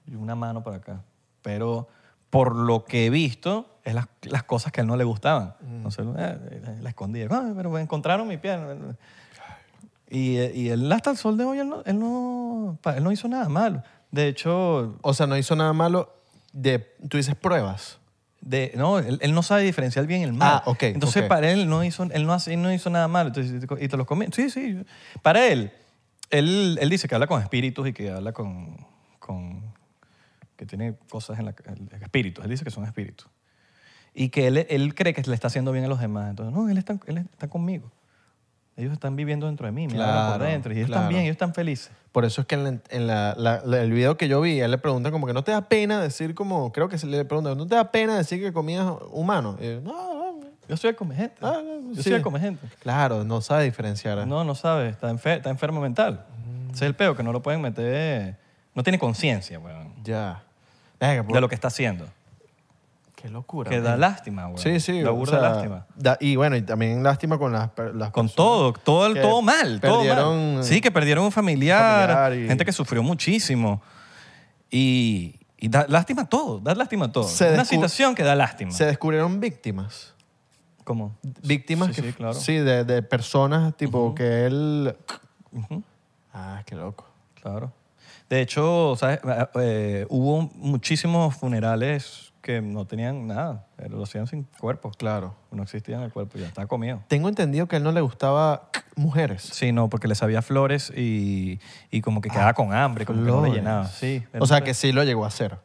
y una mano para acá pero por lo que he visto, es las, cosas que a él no le gustaban. Mm. Entonces, eh, la, escondía. Ah, pero encontraron mi pierna. Y, y, él hasta el sol de hoy, él no, él no, hizo nada malo. De hecho... O sea, no hizo nada malo de, tú dices, pruebas. De, no, él, no sabe diferenciar bien el mal. Ah, ok. Entonces, para él, no hizo, él, no, él no hizo nada malo. Entonces, y te los comento Sí, sí. Para él, él, él dice que habla con espíritus y que habla con que tiene cosas en la espíritu. él dice que son espíritus. Y que él, él, cree que le está haciendo bien a los demás. Entonces, no, él está, él está conmigo. Ellos están viviendo dentro de mí, claro, por dentro. Y ellos están bien, ellos están felices. Por eso es que en, la, el video que yo vi, él le pregunta como que no te da pena decir como, creo que se le pregunta, ¿no te da pena decir que comías humano? Y yo, no, yo soy el gente ah, yo soy el Claro, no sabe diferenciar. No, no sabe, está, está enfermo mental. Mm. Ese es el peo, que no lo pueden meter, no tiene conciencia, weón. Ya de lo pues. que está haciendo. Qué locura. Que da lástima, güey. Sí, sí. Da burda lástima. y bueno, y también lástima con las, Con todo, todo, todo mal. todo Sí, que perdieron un familiar, gente que sufrió muchísimo. Y, da lástima todo, da lástima a todo. Es Una situación que da lástima. Se descubrieron víctimas. ¿Cómo? Víctimas. Sí, de, personas tipo que él... Ah, qué loco. Claro. De hecho, ah, ah, eh, hubo muchísimos funerales que no tenían nada, eh, lo hacían sin cuerpo. Claro. No existía el cuerpo, ya estaba comido. Tengo entendido que a él no le gustaba mujeres. Sí, no, porque le sabía flores y, como que quedaba ah, con hambre, como flores. que no Sí, o sea, que sí lo llegó a hacer.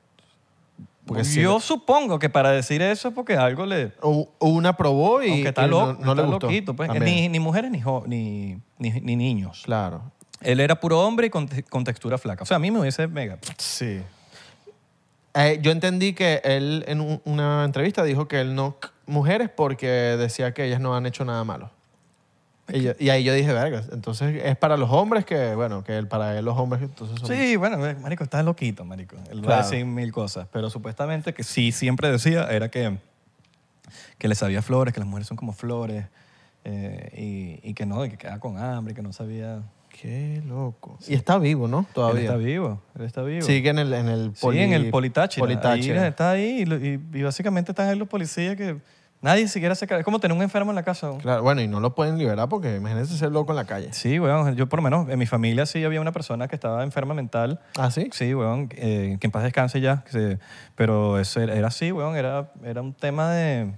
Porque yo supongo que para decir eso es porque algo le... O, una probó y... no, le gustó. Pues. ni, mujeres ni, ni, ni, niños. Claro. Él era puro hombre y con, textura flaca. O sea, a mí me hubiese mega. Sí. Eh, yo entendí que él en una entrevista dijo que él no mujeres porque decía que ellas no han hecho nada malo. Y, ahí yo dije, verga, entonces es para los hombres que, bueno, que para él los hombres entonces Sí, bueno, eh, marico, está loquito, marico. Él va a decir mil cosas. Pero supuestamente que sí siempre decía era que, que le sabía flores, que las mujeres son como flores eh, y, que no, que quedaba con hambre, que no sabía Qué loco. Y está vivo, ¿no? Todavía. está vivo, él está vivo. Sigue en el, en el poli... Sí, en el politache. está ahí y, básicamente están ahí los policías que nadie siquiera se... Es como tener un enfermo en la casa. Claro, bueno, y no lo pueden liberar porque imagínense ser loco en la calle. Sí, weón. Yo por lo menos en mi familia sí había una persona que estaba enferma mental. ¿Ah, sí? Sí, weón. Eh, que en paz descanse ya. pero eso era, así, weón. Era, era un tema de...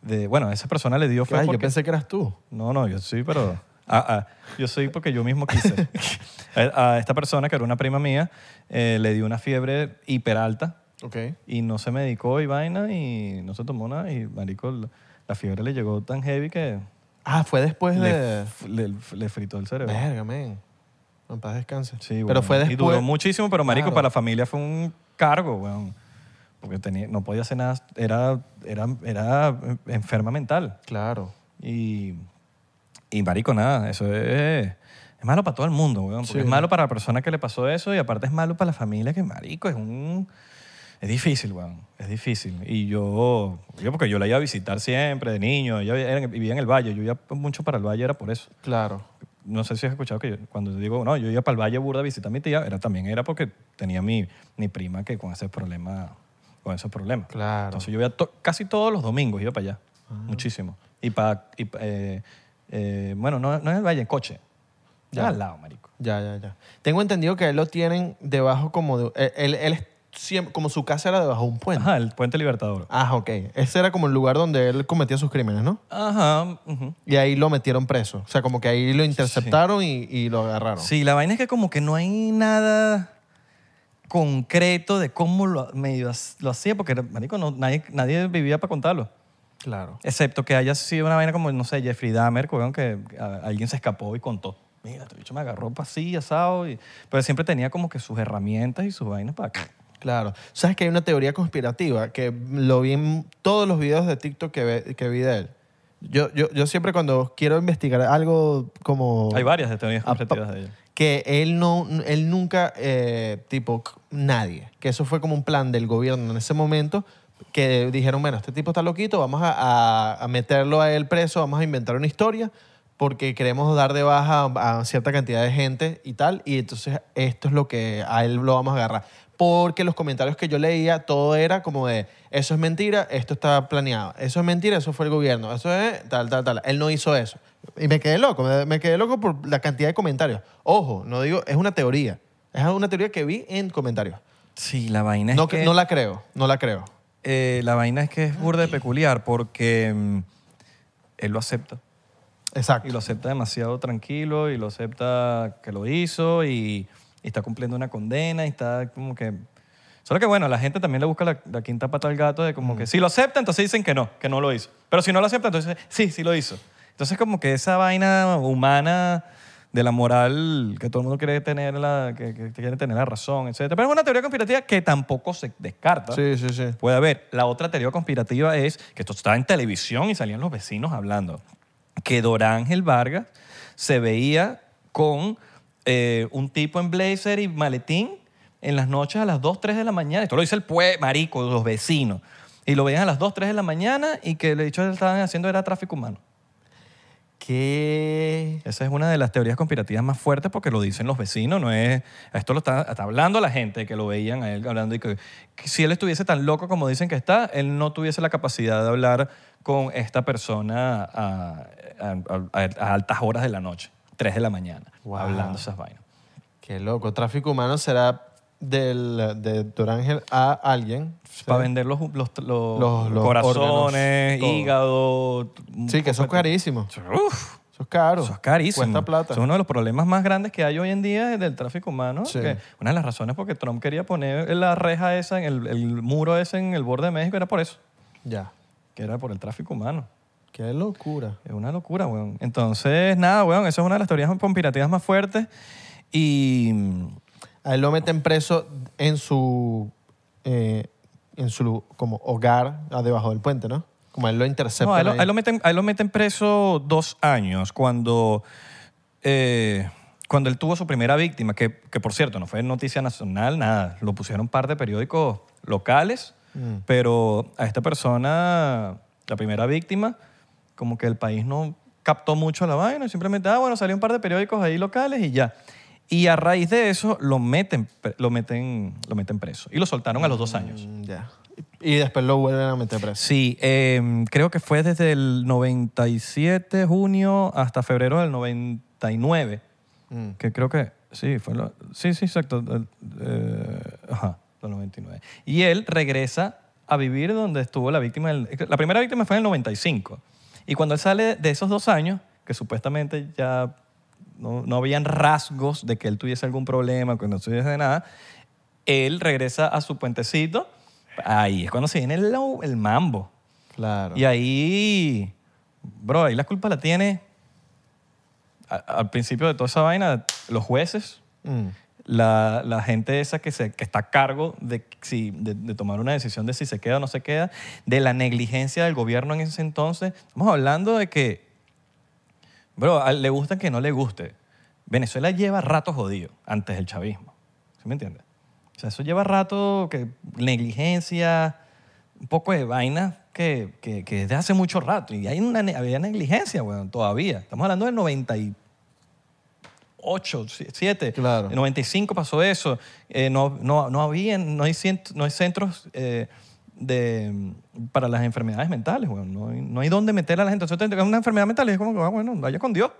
De, bueno, esa persona le dio fe. Ay, yo pensé que eras tú. No, no, yo sí, pero. Ah, ah, Yo soy porque yo mismo quise. Eh, a esta persona, que era una prima mía, eh, le dio una fiebre hiper alta. Y no se medicó y vaina y no se tomó nada. Y marico, la, fiebre le llegó tan heavy que... Ah, fue después de... Le, fritó el cerebro. Verga, man. En paz descanse. Sí, bueno. Pero fue después... Y duró muchísimo, pero marico, para la familia fue un cargo, weón. Porque tenía, no podía hacer nada. Era, era, era enferma mental. Claro. Y y marico, nada, eso es... Es malo para todo el mundo, weón. es malo para la persona que le pasó eso y aparte es malo para la familia que, marico, es un... Es difícil, weón. Es difícil. Y yo, yo porque yo la iba a visitar siempre de niño. Ella vivía en el valle. Yo iba mucho para el valle, era por eso. Claro. No sé si has escuchado que yo, cuando digo, no, yo iba para el valle burda a visitar a mi tía, era, también era porque tenía mi, mi prima que con ese problema, con esos problemas. Claro. Entonces yo iba casi todos los domingos, iba para allá. Ah. Muchísimo. Y para... Y, eh, eh, bueno, no, no el Valle, en coche. Ya. al lado, marico. Ya, ya, ya. Tengo entendido que él lo tienen debajo como eh, Él, es como su casa era debajo de un puente. Ajá, el Puente Libertador. Ah, ok. Ese era como el lugar donde él cometía sus crímenes, ¿no? Ajá. Y ahí lo metieron preso. O sea, como que ahí lo interceptaron y, lo agarraron. Sí, la vaina es que como que no hay nada concreto de cómo lo, lo hacía, porque, marico, no, nadie vivía para contarlo. Claro. Excepto que haya sido una vaina como, no sé, Jeffrey Dahmer, que alguien se escapó y contó. Mira, este bicho me agarró para así, asado. y- Pero siempre tenía como que sus herramientas y sus vainas para acá. Claro. ¿Sabes que hay una teoría conspirativa que lo vi en todos los videos de TikTok que, que vi de él? Yo, yo, siempre cuando quiero investigar algo como... Hay varias teorías ah, de él. Que él, no, él nunca, eh, tipo, nadie. Que eso fue como un plan del gobierno en ese momento que dijeron, bueno, este tipo está loquito, vamos a, meterlo a él preso, vamos a inventar una historia porque queremos dar de baja a, cierta cantidad de gente y tal, y entonces esto es lo que a él lo vamos a agarrar. Porque los comentarios que yo leía, todo era como de, eso es mentira, esto está planeado, eso es mentira, eso fue el gobierno, eso es tal, tal, tal. Él no hizo eso. Y me quedé loco, me, quedé loco por la cantidad de comentarios. Ojo, no digo, es una teoría, es una teoría que vi en comentarios. Sí, la vaina es no, que... No la creo, no la creo. Eh, la vaina es que es burda y peculiar porque mm, él lo acepta. Exacto. Y lo acepta demasiado tranquilo y lo acepta que lo hizo y, está cumpliendo una condena y está como que... Solo que bueno, la gente también le busca la, la quinta pata al gato de como que si lo acepta, entonces dicen que no, que no lo hizo. Pero si no lo acepta, entonces sí, sí lo hizo. Entonces como que esa vaina humana de la moral que todo el mundo quiere tener la, que, quiere tener la razón, etc. Pero es una teoría conspirativa que tampoco se descarta. Sí, sí, sí. Puede haber. La otra teoría conspirativa es que esto estaba en televisión y salían los vecinos hablando. Que Dorángel Vargas se veía con eh, un tipo en blazer y maletín en las noches a las 2, 3 de la mañana. Esto lo dice el marico, los vecinos. Y lo veían a las 2, 3 de la mañana y que de que estaban haciendo era tráfico humano. Esa es una de las teorías conspirativas más fuertes porque lo dicen los vecinos, no es... Esto lo está, hablando la gente que lo veían a él hablando y que, si él estuviese tan loco como dicen que está, él no tuviese la capacidad de hablar con esta persona a, altas horas de la noche, 3 de la mañana, hablando esas vainas. Qué loco. Tráfico humano será del, de Durángel a alguien. Para vender los, los, los, corazones, hígado. Sí, que son carísimos carísimo. Uf. Eso es caro. Eso es carísimo. Cuesta plata. es uno de los problemas más grandes que hay hoy en día del tráfico humano. una de las razones por que Trump quería poner la reja esa, en el, el muro ese en el borde de México era por eso. Ya. Que era por el tráfico humano. Qué locura. Es una locura, weón. Entonces, nada, weón, esa es una de las teorías conspirativas más fuertes. Y a él lo meten preso en su, eh, en su como hogar ah, debajo del puente, ¿no? Como él lo intercepta. él, ahí. lo, meten, preso dos años cuando... Eh, cuando él tuvo su primera víctima, que, por cierto no fue noticia nacional, nada, lo pusieron un par de periódicos locales, mm. pero a esta persona, la primera víctima, como que el país no captó mucho la vaina, simplemente, ah, bueno, salió un par de periódicos ahí locales y ya. Y a raíz de eso lo meten, lo meten, lo meten preso. Y lo soltaron a los dos años. Mm, ya. Y después lo vuelven a meter preso. Sí, em, creo que fue desde el 97, junio, hasta febrero del 99. Mm. Que creo que, sí, fue sí, sí, exacto. Eh, ajá, del 99. Y él regresa a vivir donde estuvo la víctima. la primera víctima fue en el 95. Y cuando él sale de esos dos años, que supuestamente ya no, no habían rasgos de que él tuviese algún problema, que no tuviese nada, él regresa a su puentecito. Ahí es cuando se viene el, el mambo. Claro. Y ahí, bro, ahí la culpa la tiene al, principio de toda esa vaina, los jueces, mm. la, la, gente esa que, está a cargo de, de, tomar una decisión de si se queda o no se queda, de la negligencia del gobierno en ese entonces. Estamos hablando de que Bro, le gusta que no le guste. Venezuela lleva rato jodido antes del chavismo. ¿Sí me entiendes? O sea, eso lleva rato que negligencia, un poco de vaina que, que, desde hace mucho rato. Y hay una, había negligencia, bueno, todavía. Estamos hablando del 98, 7. Claro. En 95 pasó eso. Eh, no, no, había, no hay, no hay centros... Eh, de, para las enfermedades mentales, No, hay, no dónde meter a la gente. Entonces, es una enfermedad mental es como que, ah, bueno, vaya con Dios.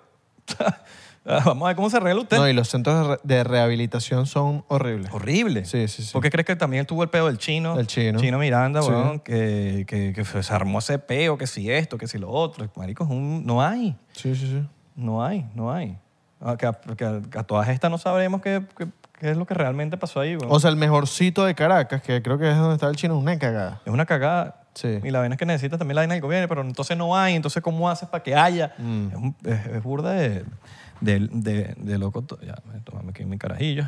Ah, vamos a ver cómo se arregla usted. No, y los centros de, rehabilitación son horribles. ¿Horribles? Sí, sí, sí. ¿Por qué crees que también tuvo el pedo del chino? El chino. Chino Miranda, que, se armó ese peo, que si esto, que si lo otro. Marico, es un- no hay. Sí, sí, sí. No hay, no hay. Ah, a, a, todas estas no sabremos que... qué- qué es lo que realmente pasó ahí. weón? O sea, el mejorcito de Caracas, que creo que es donde está el chino, es una cagada. Es una cagada. Sí. Y la vaina es que necesita también la vaina del gobierno, pero entonces no hay, entonces ¿cómo haces para que haya? Mm. Es, burda de, de, de, loco. Ya, tomame aquí mi carajillo.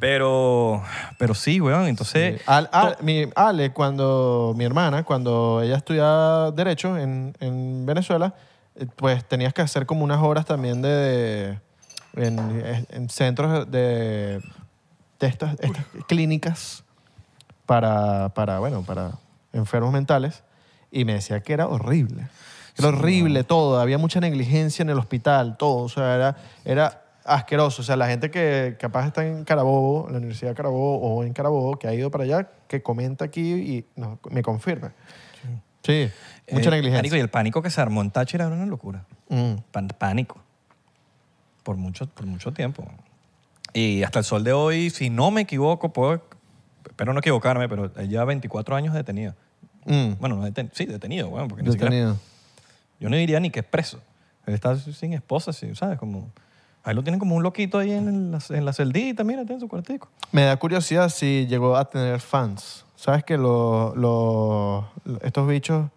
Pero, pero sí, weón, entonces... Ale, cuando mi hermana, cuando ella estudiaba Derecho en, Venezuela, eh, pues tenías que hacer como unas horas también de en, centros de estas, estas clínicas para, para, bueno, para enfermos mentales y me decía que era horrible. Era horrible todo, había mucha negligencia en el hospital, todo, o sea, era, era asqueroso. O sea, la gente que capaz está en Carabobo, en la Universidad de Carabobo o en Carabobo, que ha ido para allá, que comenta aquí y me confirma. Sí, mucha eh, negligencia. y el pánico que se armó en Táchira era una locura. Mm. Pánico. Por mucho, por mucho tiempo. Y hasta el sol de hoy, si no me equivoco, espero no equivocarme, pero lleva 24 años detenido. Mm. Bueno, sí, detenido, porque detenido. yo no diría ni que es preso. Él está sin esposa, ¿sabes? Como, ahí lo tienen como un loquito ahí en la, en la celdita, mira, en su cuartico. Me da curiosidad si llegó a tener fans. ¿Sabes que los, estos bichos,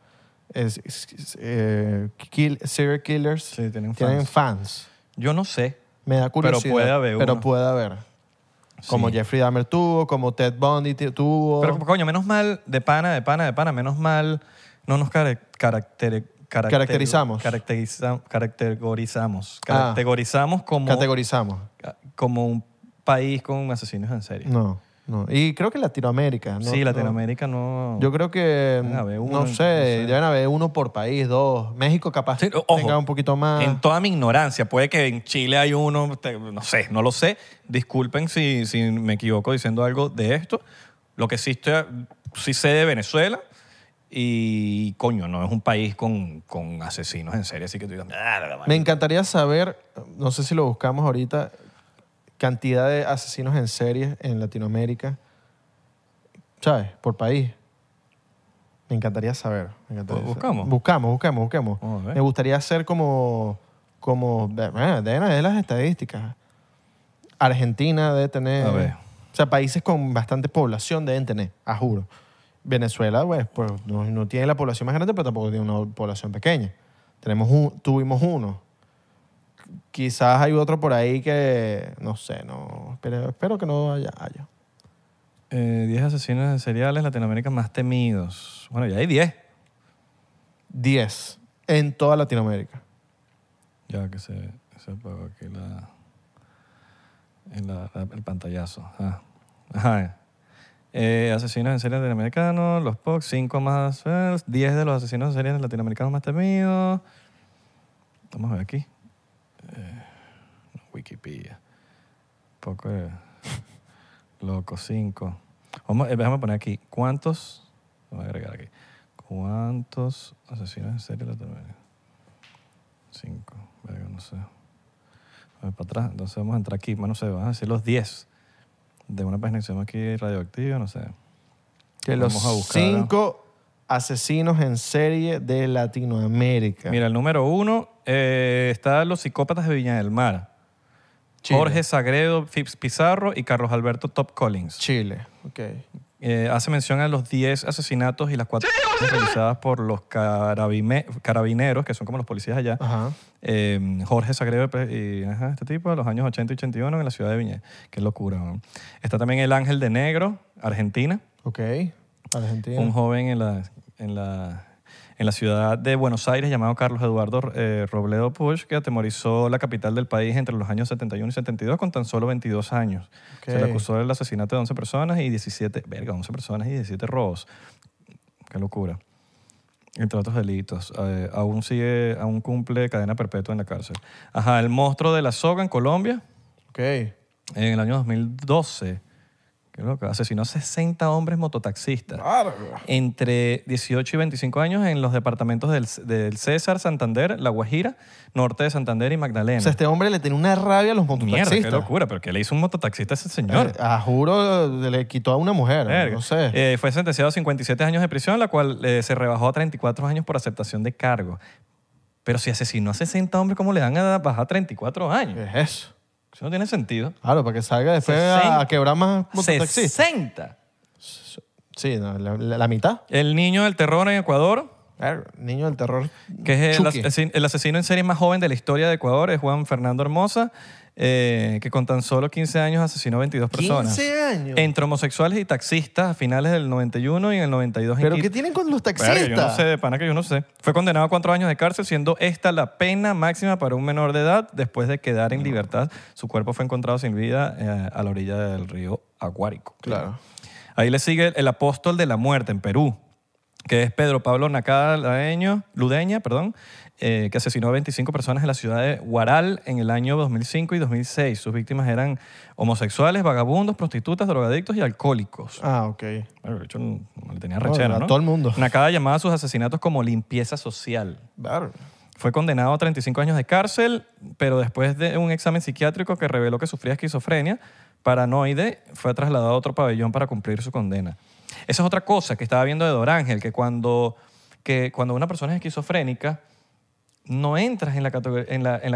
eh, serial killers, tienen, fans. Yo no sé. Me da curiosidad. Pero puede haber. Pero puede haber. Como Jeffrey Dahmer tuvo, como Ted Bundy tuvo. Pero coño, menos mal, de pana, de pana, de pana, menos mal no nos caracterizamos Caracterizamos. Ah. categorizamos. Categorizamos como, Categorizamos. como un país con asesinos en serie. No. No. Y creo que Latinoamérica, ¿no? Sí, Latinoamérica no. Yo creo que. uno, no, sé, deben haber uno por país, dos. México capaz tenga un poquito más. En toda mi ignorancia, puede que en Chile hay uno, no sé, no lo sé. Disculpen si, me equivoco diciendo algo de esto. Lo que existe sí de Venezuela. Y coño, no es un país con, asesinos en serie, así que ah, Me encantaría saber, no sé si lo buscamos ahorita, cantidad de asesinos en serie en Latinoamérica, ¿sabes? Por país. Me encantaría saber. buscamos. Buscamos, buscamos, buscamos. me gustaría hacer como, como, de las estadísticas. Argentina debe tener, o sea, países con bastante población deben tener, a juro. Venezuela, pues, pues, no, no, tiene la población más grande, pero tampoco tiene una población pequeña. Tenemos un, tuvimos uno, quizás hay otro por ahí que, no sé, no, espero, espero que no haya. haya. 10 eh, asesinos en seriales Latinoamérica más temidos. Bueno, ya hay 10. 10 en toda Latinoamérica. Ya que se, se apagó aquí el pantallazo. Ah. Ajá. Eh, asesinos en seriales latinoamericanos, los POC, 5 más, 10 eh, de los asesinos en seriales latinoamericanos más temidos. Vamos a ver aquí poco de... loco, cinco. Vamos, eh, déjame poner aquí. ¿Cuántos? Voy a agregar aquí. ¿Cuántos asesinos en serie Latinoamérica? Cinco. no sé. vamos para atrás. Entonces vamos a entrar aquí. Bueno, no sé, vamos a decir los diez de una página que se llama aquí Radioactiva, no sé. Que los cinco asesinos en serie de Latinoamérica. Mira, el número uno eh, está Los Psicópatas de Viña del Mar. Jorge Sagredo, Pips Pizarro y Carlos Alberto Top Collins. Chile, ok. Eh, hace mención a los 10 asesinatos y las 4 realizadas por los carabineros, que son como los policías allá. Ajá. Em, Jorge Sagredo pues, y este tipo, de los años 80 y 81 en la ciudad de Viñez. Qué locura. ¿no? Está también el Ángel de Negro, Argentina. Ok, Argentina. Un joven en en la en la ciudad de Buenos Aires llamado Carlos Eduardo eh, Robledo Push, que atemorizó la capital del país entre los años 71 y 72 con tan solo 22 años. Se le acusó del asesinato de 11 personas y 17, verga, 11 personas y 17 robos. Qué locura. Entre otros delitos. Eh, aún sigue, aún cumple cadena perpetua en la cárcel. Ajá, el monstruo de la soga en Colombia. Ok. En el año 2012 Qué loco. Asesinó 60 hombres mototaxistas Claro. entre 18 y 25 años en los departamentos del, César, Santander, La Guajira, norte de Santander y Magdalena. O sea, este hombre le tiene una rabia a los mototaxistas. Mierda, qué locura. ¿Pero qué le hizo un mototaxista a ese señor? Eh, a juro, le quitó a una mujer. No sé. Eh, fue sentenciado a 57 años de prisión, la cual eh, se rebajó a 34 años por aceptación de cargo. Pero si asesinó a 60 hombres, ¿cómo le dan a bajar 34 años? Es eso. Eso no tiene sentido. Claro, para que salga después a, quebrar más 60. Sí, la, mitad. El niño del terror en Ecuador, el niño del terror. que es el asesino en serie más joven de la historia de Ecuador, es Juan Fernando Hermosa. Eh, que con tan solo 15 años asesinó 22 personas. 15 años. Entre homosexuales y taxistas a finales del 91 y en el 92. en ¿Pero qué tienen con los taxistas? no sé, de pana que yo no sé. Fue condenado a cuatro años de cárcel, siendo esta la pena máxima para un menor de edad después de quedar en libertad. Su cuerpo fue encontrado sin vida eh, a la orilla del río Acuárico. Claro. Ahí le sigue el apóstol de la muerte en Perú, que es Pedro Pablo Nacada Ludeña, perdón, eh, que asesinó a 25 personas en la ciudad de Huaral en el año 2005 y 2006. Sus víctimas eran homosexuales, vagabundos, prostitutas, drogadictos y alcohólicos. Ah, ok. de hecho, no le tenía rechera, ¿no? A todo el mundo. Nakada llamaba a sus asesinatos como limpieza social. Claro. Fue condenado a 35 años de cárcel, pero después de un examen psiquiátrico que reveló que sufría esquizofrenia paranoide, fue trasladado a otro pabellón para cumplir su condena. Esa es otra cosa que estaba viendo de Dorángel, que cuando, que cuando una persona es esquizofrénica, no entras en la,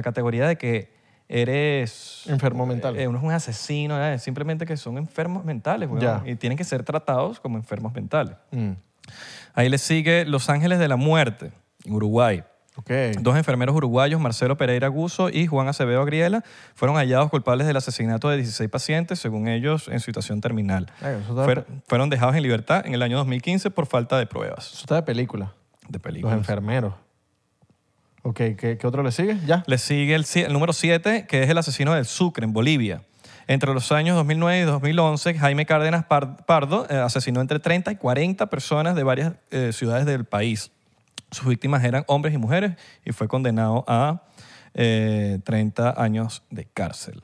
categoría de que eres... Enfermo mental. Eh, uno es un asesino, simplemente que son enfermos mentales, y tienen que ser tratados como enfermos mentales. Mm. Ahí le sigue Los Ángeles de la Muerte, en Uruguay. Dos enfermeros uruguayos, Marcelo Pereira Guso y Juan Acevedo Agriela, fueron hallados culpables del asesinato de 16 pacientes, según ellos, en situación terminal. Eh, fueron dejados en libertad en el año 2015 por falta de pruebas. Eso está de película. De película. Los enfermeros. Ok, ¿qué, otro le sigue? Ya. Le sigue el, número 7, que es el asesino del Sucre en Bolivia. Entre los años 2009 y 2011, Jaime Cárdenas Pardo eh, asesinó entre 30 y 40 personas de varias eh, ciudades del país. Sus víctimas eran hombres y mujeres y fue condenado a 30 eh, años de cárcel.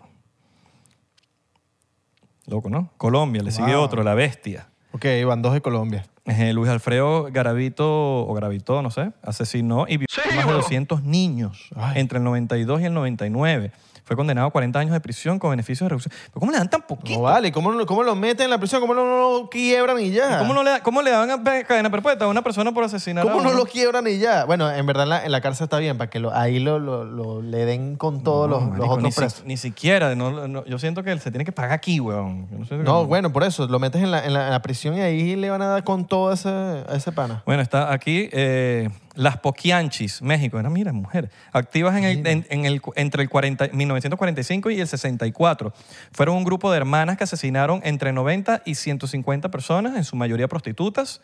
Loco, ¿no? Colombia, le sigue otro, la bestia. Ok, Iván dos de Colombia. Eh, Luis Alfredo Garavito, o Garavito, no sé, asesinó y violó más de 200 niños entre el 92 y el 99. Fue condenado a 40 años de prisión con beneficios de reducción. ¿Pero cómo le dan tan poquito? No vale, ¿cómo, lo meten en la prisión? ¿Cómo no lo quiebran y ya? ¿Cómo, no le, ¿Cómo le dan a cadena perpetua a una persona por asesinar ¿Cómo no lo quiebran y ya? Bueno, en verdad en la, cárcel está bien, para que lo- ahí lo, le den con todos los, ni, otros ni siquiera. yo siento que se tiene que pagar aquí, weón. no bueno, por eso, lo metes en la, prisión y ahí le van a dar con todo ese, ese pana. Bueno, está aquí. eh, las poquianchis, México, eran, mira, mujeres, activas entre el 1945 y el 64. Fueron un grupo de hermanas que asesinaron entre 90 y 150 personas, en su mayoría prostitutas,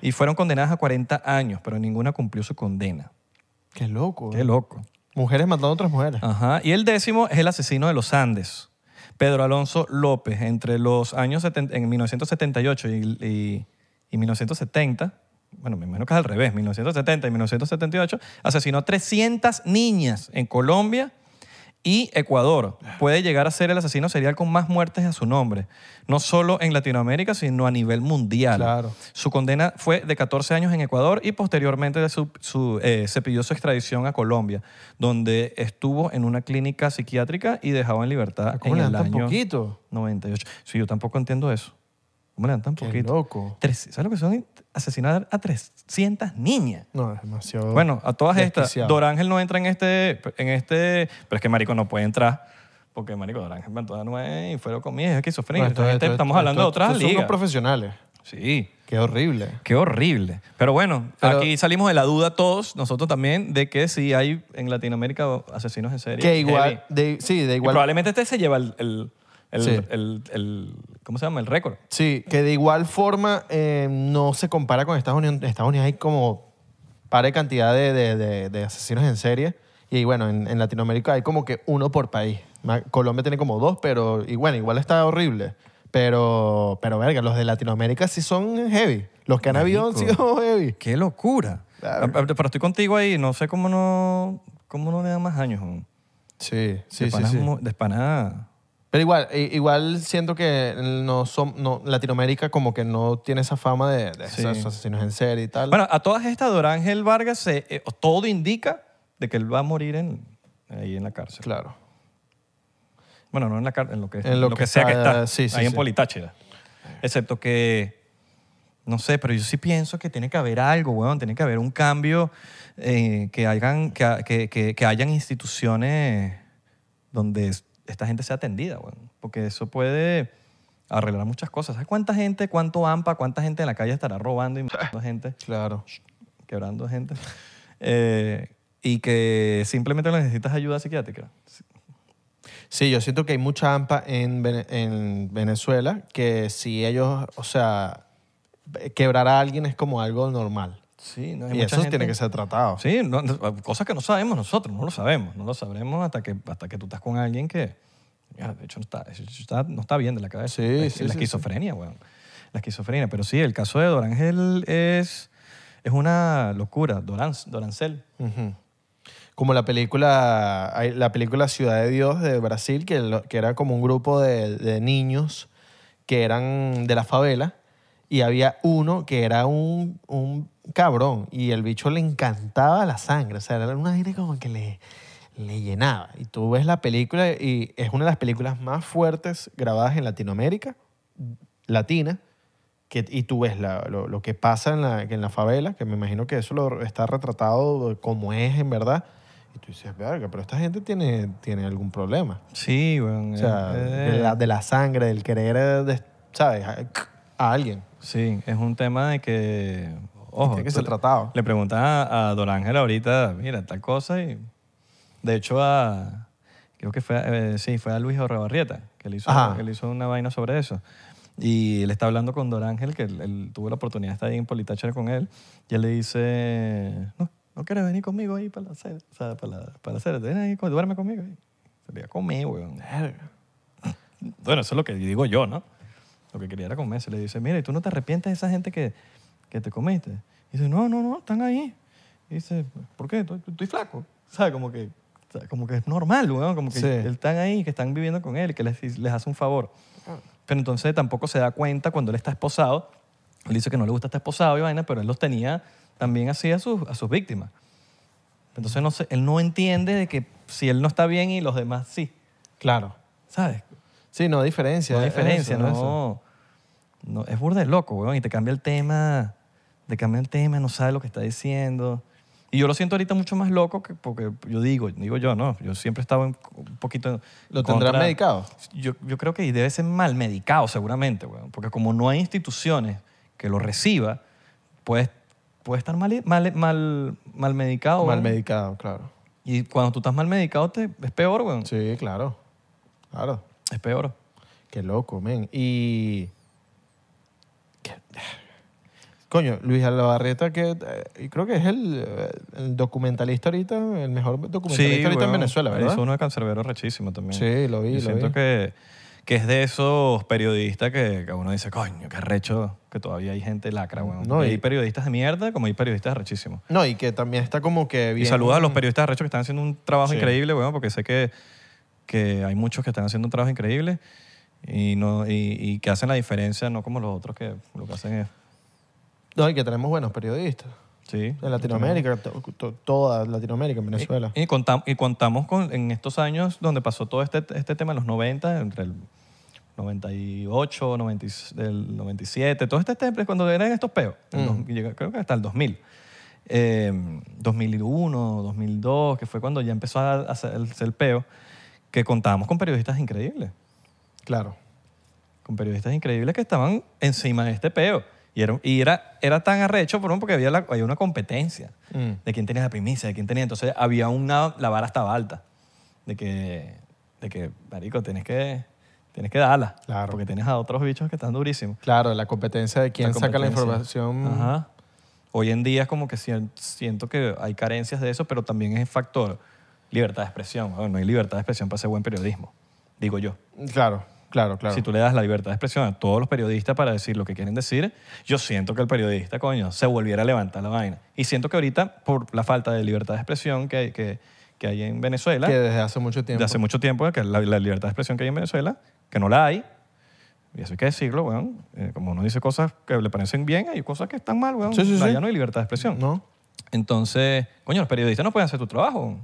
y fueron condenadas a 40 años, pero ninguna cumplió su condena. Qué loco. ¿eh? Qué loco. Mujeres matando a otras mujeres. Ajá. Y el décimo es el asesino de los Andes, Pedro Alonso López, entre los años en 1978 y 1970 bueno, me imagino que es al revés, 1970 y 1978, asesinó 300 niñas en Colombia y Ecuador. Puede llegar a ser el asesino serial con más muertes a su nombre, no solo en Latinoamérica, sino a nivel mundial. Claro. Su condena fue de 14 años en Ecuador y posteriormente se eh, pidió su extradición a Colombia, donde estuvo en una clínica psiquiátrica y dejado en libertad ah, ¿Cómo en le el año poquito? 98. Sí, yo tampoco entiendo eso. ¿Cómo le dan tan Qué poquito? loco. ¿Sabes lo que son? asesinar a 300 niñas. No, es demasiado. Bueno, a todas estas. Dorángel no entra en este, en este. Pero es que Marico no puede entrar. Porque Marico Dorángel me a nueve y fueron conmigo. Es esquizofrenia. No, estamos hablando de otras ligas. Son profesionales. Sí. Qué horrible. Qué horrible. Pero bueno, aquí salimos de la duda todos, nosotros también, de que si hay en Latinoamérica asesinos en serie. Que igual. sí, de igual. probablemente este se lleva el el, el, ¿cómo se llama? El récord. Sí, que de igual forma eh, no se compara con Estados Unidos. En Estados Unidos hay como pare de cantidad de, de, asesinos en serie. Y bueno, en, Latinoamérica hay como que uno por país. Colombia tiene como dos, pero y bueno, igual está horrible. Pero, pero verga, los de Latinoamérica sí son heavy. Los que han habido han sido heavy. ¡Qué locura! Pero estoy contigo ahí, no sé cómo no, cómo no le dan más años. Sí, sí, sí. sí. de espanada pero igual, igual siento que no son, no, Latinoamérica como que no tiene esa fama de, de asesinos en serie y tal. Bueno, a todas estas, Dorángel Vargas, eh, eh, todo indica de que él va a morir en, ahí en la cárcel. Claro. Bueno, no en la cárcel, en lo que, en lo, que, sea que está, eh, ahí en Politáchira. Excepto que, no sé, pero yo sí pienso que tiene que haber algo, weón, tiene que haber un cambio, que, hagan que, que, que hayan instituciones donde esta gente sea atendida, porque eso puede arreglar muchas cosas. ¿Sabes cuánta gente, cuánto AMPA, cuánta gente en la calle estará robando y matando gente? Claro. Quebrando gente. Eh, y que simplemente necesitas ayuda psiquiátrica. Sí, yo siento que hay mucha AMPA en, en Venezuela que si ellos, o sea, quebrar a alguien es como algo normal y eso tiene que ser tratado. Sí, cosas que no sabemos nosotros, no lo sabemos, no lo sabremos hasta que, hasta que tú estás con alguien que, de hecho, no está, no está bien de la cabeza. Sí, la, sí, la esquizofrenia, weón. Bueno, la esquizofrenia. Pero sí, el caso de Dorangel es, es una locura. Doran, Dorancel. Como la película, la película Ciudad de Dios de Brasil, que, que era como un grupo de, niños que eran de la favela y había uno que era un cabrón. Y el bicho le encantaba la sangre. O sea, era una gente como que le, le llenaba. Y tú ves la película y es una de las películas más fuertes grabadas en Latinoamérica, latina. Que, y tú ves lo, que pasa en la, en la favela, que me imagino que eso lo, está retratado como es en verdad. Y tú dices, verga, pero esta gente tiene, tiene algún problema. Sí, bueno. O sea, De, la, sangre, del querer, eh, de, ¿sabes? a alguien. Sí, es un tema de que ojo. que pues, tratado. Le, preguntan a, Dorángel ahorita, mira, tal cosa y... De hecho, a, creo que fue, eh, sí, fue a Luis Orrebarrieta, que le hizo, que le hizo una vaina sobre eso. Y él está hablando con Dorángel que él, tuvo la oportunidad de estar ahí en politácher con él, y él le dice, no, no quieres venir conmigo ahí para la sede? o sea, para la, para ven ahí, duerme conmigo. Ahí. Se weón. Bueno, eso es lo que digo yo, ¿no? Lo que quería era comer. Se le dice, mira, ¿y tú no te arrepientes de esa gente que que te comiste. Y dice, no, no, no, están ahí. Y dice, ¿por qué? Estoy, flaco. ¿Sabes? Como que, como que es normal, ¿no? como que él están ahí, que están viviendo con él, que les, les hace un favor. Ah. Pero entonces tampoco se da cuenta cuando él está esposado. Él dice que no le gusta estar esposado y vaina, pero él los tenía también así a sus, a sus víctimas. Entonces no él no entiende de que si él no está bien y los demás sí. Claro. ¿Sabes? Sí, no hay diferencia. No hay diferencia, no. no. es burda loco, weón. Y te cambia el tema de cambiar el tema, no sabe lo que está diciendo. Y yo lo siento ahorita mucho más loco que porque yo digo, digo yo, no, yo siempre estaba un poquito... ¿Lo tendrás medicado? Yo, creo que debe ser mal medicado seguramente, weón, porque como no hay instituciones que lo reciba, puede, puede estar mal, mal, mal, mal medicado. Mal medicado, claro. Y cuando tú estás mal medicado es peor, weón. Sí, claro, claro. Es peor. Qué loco, men. Y coño, Luis Albarreta, que eh, creo que es eh, el, documentalista ahorita, el mejor documentalista ahorita en Venezuela, ¿verdad? uno de Cancerbero rechísimo también. Sí, lo vi, lo siento que que es de esos periodistas que, uno dice, coño, qué recho, que todavía hay gente lacra, weón. y, hay periodistas de mierda como hay periodistas rechísimos. No, y que también está como que... Y saluda a los periodistas rechos que están haciendo un trabajo increíble, weón, porque sé que, que hay muchos que están haciendo un trabajo increíble y, no, y que hacen la diferencia, no como los otros que lo que hacen es no, y que tenemos buenos periodistas. Sí. En Latinoamérica, toda Latinoamérica, en Venezuela. Y, y contamos con, en estos años donde pasó todo este, este tema en los 90, entre el 98, 90 97, todo este tema, cuando eran estos peos, mm. creo que hasta el 2000. 2001, 2002, que fue cuando ya empezó a hacer el peo, que contábamos con periodistas increíbles Claro. con periodistas increíbles que estaban encima de este peo. Y era, era, tan arrecho, por un porque había, había una competencia mm. de quién tenía la primicia, de quién tenía. Entonces había una, la vara estaba alta, de que, de que marico, tienes que, tienes que darla. Porque tienes a otros bichos que están durísimos. Claro, la competencia de quién saca la información. Hoy en día es como que siento que hay carencias de eso, pero también es factor libertad de expresión. no hay libertad de expresión para hacer buen periodismo, digo yo. Claro. Claro, claro. Si tú le das la libertad de expresión a todos los periodistas para decir lo que quieren decir, yo siento que el periodista, coño, se volviera a levantar la vaina. Y siento que ahorita, por la falta de libertad de expresión que, que, que hay en Venezuela. Que desde hace mucho tiempo. Desde hace mucho tiempo, que la, libertad de expresión que hay en Venezuela, que no la hay, y eso hay que decirlo, weón. Eh, como uno dice cosas que le parecen bien, hay cosas que están mal, weón. Sí, Ya no hay libertad de expresión. No. Entonces, coño, los periodistas no pueden hacer tu trabajo.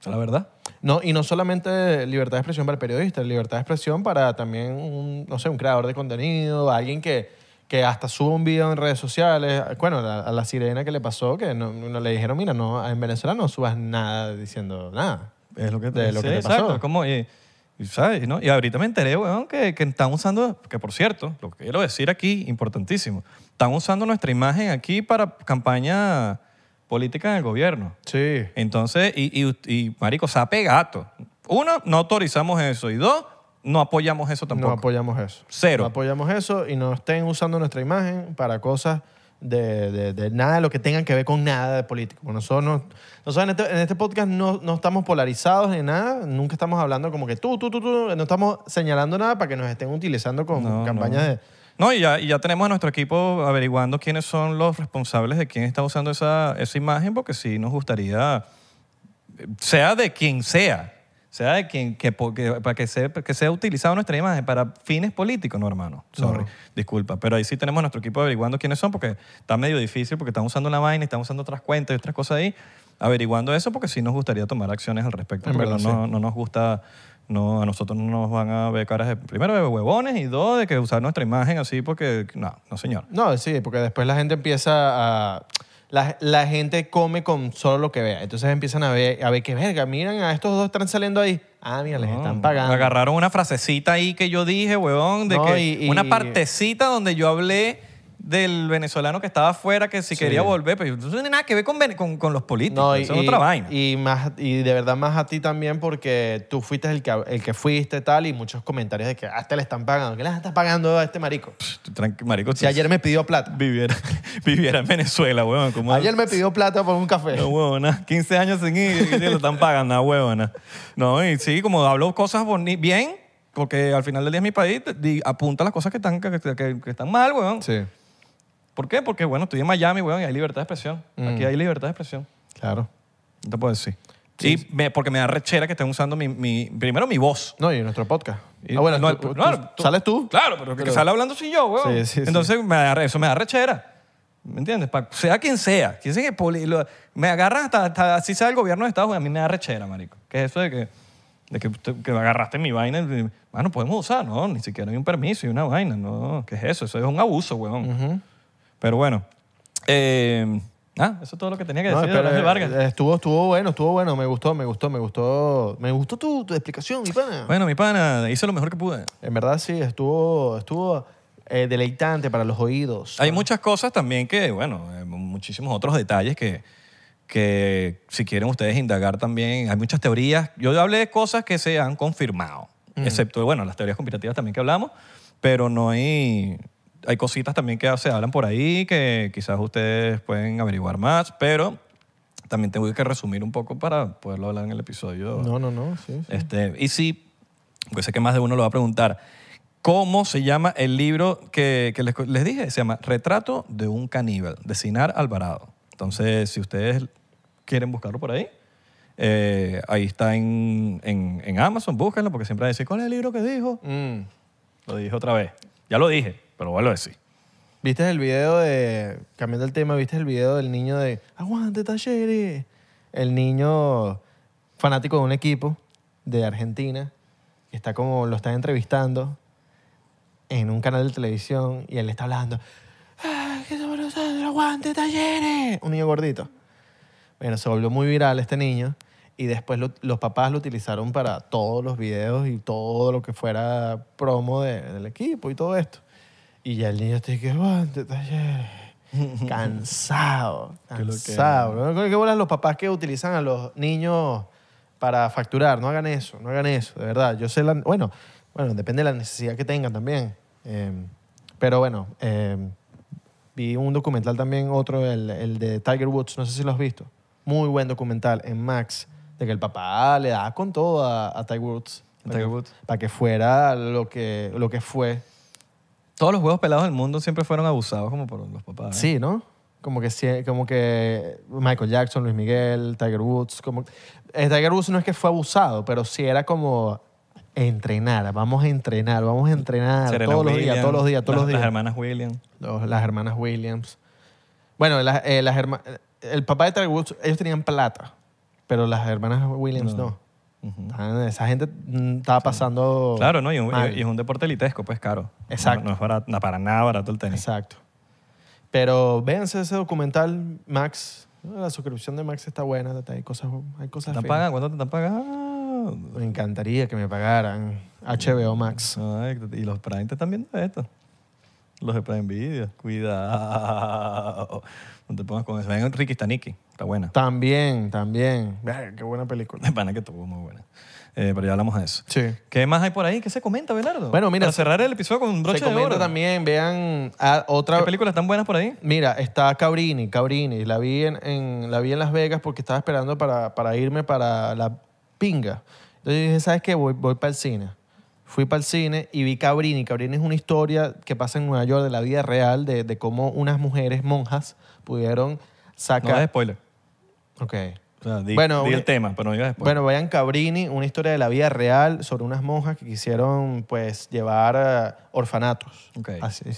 Esa es la verdad. No, y no solamente libertad de expresión para el periodista, libertad de expresión para también, un, no sé, un creador de contenido, alguien que, que hasta sube un video en redes sociales. Bueno, a, la sirena que le pasó, que no, le dijeron, mira, no, en Venezuela no subas nada diciendo nada. Es lo que te, de lo que pasó. como, y, ¿sabes? ¿no? y ahorita me enteré, weón, que, que están usando, que por cierto, lo que quiero decir aquí, importantísimo, están usando nuestra imagen aquí para campaña política del gobierno. Sí. Entonces, y, y, y marico, sape gato. Uno, no autorizamos eso. Y dos, no apoyamos eso tampoco. No apoyamos eso. Cero. No apoyamos eso y no estén usando nuestra imagen para cosas de, de, de nada de lo que tengan que ver con nada de político. Nosotros, no, nosotros en, este, en, este, podcast no, no, estamos polarizados ni nada, nunca estamos hablando como que tú, tú, tú, tú, no estamos señalando nada para que nos estén utilizando con campañas de no, y ya, tenemos a nuestro equipo averiguando quiénes son los responsables de quién está usando esa, imagen, porque sí nos gustaría, sea de quien sea, sea de quien, que, para que sea, que sea utilizado nuestra imagen para fines políticos, no, hermano. Sorry, disculpa. Pero ahí sí tenemos a nuestro equipo averiguando quiénes son, porque está medio difícil, porque están usando la vaina y están usando otras cuentas y otras cosas ahí. Averiguando eso, porque sí nos gustaría tomar acciones al respecto, pero no nos gusta no, a nosotros no nos van a ver caras de, primero de huevones y dos de que usar nuestra imagen así porque, no, no señor. No, sí, porque después la gente empieza a... La, gente come con solo lo que vea. Entonces empiezan a ver, a ver que verga, miran a estos dos están saliendo ahí. Ah, mira, les están pagando. Agarraron una frasecita ahí que yo dije, huevón, de que una partecita donde yo hablé del venezolano que estaba afuera que si quería volver, pero pues, no tiene nada que ver con, con, con los políticos, y, eso es otra vaina. Y, más, y de verdad más a ti también porque tú fuiste el que, el que fuiste tal y muchos comentarios de que hasta ah, este le están pagando, ¿qué le estás pagando a este marico? marico si ayer me pidió plata. Viviera, viviera en Venezuela, ayer me pidió plata por un café. No, huevona, 15 años sin ir y le están pagando, no, huevona. No, y sí, como hablo cosas bien, porque al final del día es mi país, apunta las cosas que están, que, están mal, huevón. Sí. ¿Por qué? Porque, bueno, estoy en Miami, weón, y hay libertad de expresión. Aquí mm. hay libertad de expresión. Claro. No te puedo decir. Sí, porque me da rechera que estén usando mi, primero mi voz. No, y nuestro podcast. ah, bueno, claro, ¿sales tú? Claro, pero, que sale hablando sin yo, weón. Sí, sí, Entonces, eso me da rechera. ¿Me entiendes? Pa, sea quien sea. Quien sea que me agarran hasta, hasta, así sea el gobierno de Estados Unidos. A mí me da rechera, marico. Que es eso de que, de que, que agarraste mi vaina. Bueno, podemos usar. No, ni siquiera hay un permiso y una vaina. No, ¿qué es eso? Eso es un abuso, weón. Pero bueno. Eh, ah, eso es todo lo que tenía que decir eh, Estuvo, estuvo bueno, estuvo bueno. Me gustó, me gustó, me gustó. Me gustó tu, explicación, mi pana. Bueno, mi pana, hice lo mejor que pude. En verdad sí, estuvo, estuvo eh, deleitante para los oídos. Hay muchas cosas también que, bueno, muchísimos otros detalles que, que si quieren ustedes indagar también, hay muchas teorías. Yo hablé de cosas que se han confirmado, excepto, bueno, las teorías conspirativas también que hablamos, pero no hay hay cositas también que se hablan por ahí que quizás ustedes pueden averiguar más, pero también tengo que resumir un poco para poderlo hablar en el episodio. No, no, no. Sí, Este, y sí, pues sé que más de uno lo va a preguntar. ¿Cómo se llama el libro que, les, dije? Se llama Retrato de un caníbal, de Sinar Alvarado. Entonces, si ustedes quieren buscarlo por ahí, eh, ahí está en, en, Amazon, búsquenlo, porque siempre dice, decir, ¿cuál es el libro que dijo? Mm. Lo dije otra vez. Ya lo dije pero vuelvo a ¿Viste el video de. Cambiando el tema, ¿viste el video del niño de. ¡Aguante, Talleres! El niño fanático de un equipo de Argentina. que Está como. Lo están entrevistando en un canal de televisión y él le está hablando. ¡Ay, ah, qué ¡Aguante, Talleres! Un niño gordito. Bueno, se volvió muy viral este niño y después los papás lo utilizaron para todos los videos y todo lo que fuera promo del equipo y todo esto. Y ya el niño está que el taller. Cansado, cansado. que... los papás que utilizan a los niños para facturar? No hagan eso, no hagan eso, de verdad. Yo sé la... Bueno, bueno depende de la necesidad que tengan también. Em, pero bueno, em, vi un documental también, otro, el, de Tiger Woods, no sé si lo has visto. Muy buen documental en Max, de que el papá le da con todo a, Tiger Woods. Tiger Woods. Para que fuera lo que, lo que fue todos los juegos pelados del mundo siempre fueron abusados como por los papás. ¿eh? Sí, ¿no? Como que, como que Michael Jackson, Luis Miguel, Tiger Woods. Como, eh, Tiger Woods no es que fue abusado, pero sí era como entrenar, vamos a entrenar, vamos a entrenar todos los días, todos los días, todos los días. Las hermanas Williams. las hermanas Williams. Bueno, las, eh, el papá de Tiger Woods, ellos tenían plata, pero las hermanas Williams no. Esa gente mm, estaba pasando. Claro, ¿no? Y, es un deporte elitesco, pues caro. Exacto. No, es barato- para nada barato el tenis. Exacto. Pero véanse ese documental, Max. La suscripción de Max está buena, hay cosas, hay cosas están ¿Cuánto te están pagando? Me encantaría que me pagaran HBO Max. y los Prime te están viendo esto. Los de Prime Video, cuidado. No te pongas con eso. ven Ricky Staniki, está buena. También, también. Ay, qué buena película. De pana que estuvo muy buena. Eh, pero ya hablamos de eso. Sí. ¿Qué más hay por ahí? ¿Qué se comenta, Belardo? Bueno, mira. Para cerrar el episodio con un broche se de comenta también, vean ah, otra. ¿Qué películas están buenas por ahí? Mira, está Cabrini, Cabrini. La vi en, la vi en Las Vegas porque estaba esperando para, para irme para la pinga. Entonces dije, ¿sabes qué? Voy, voy para el cine fui para el cine y vi Cabrini. Cabrini es una historia que pasa en Nueva York de la vida real, de, de cómo unas mujeres monjas pudieron sacar... No es spoiler. Ok. O sea, di, bueno, di el tema, pero no digas spoiler. Bueno, vayan Cabrini, una historia de la vida real sobre unas monjas que quisieron pues llevar eh, orfanatos,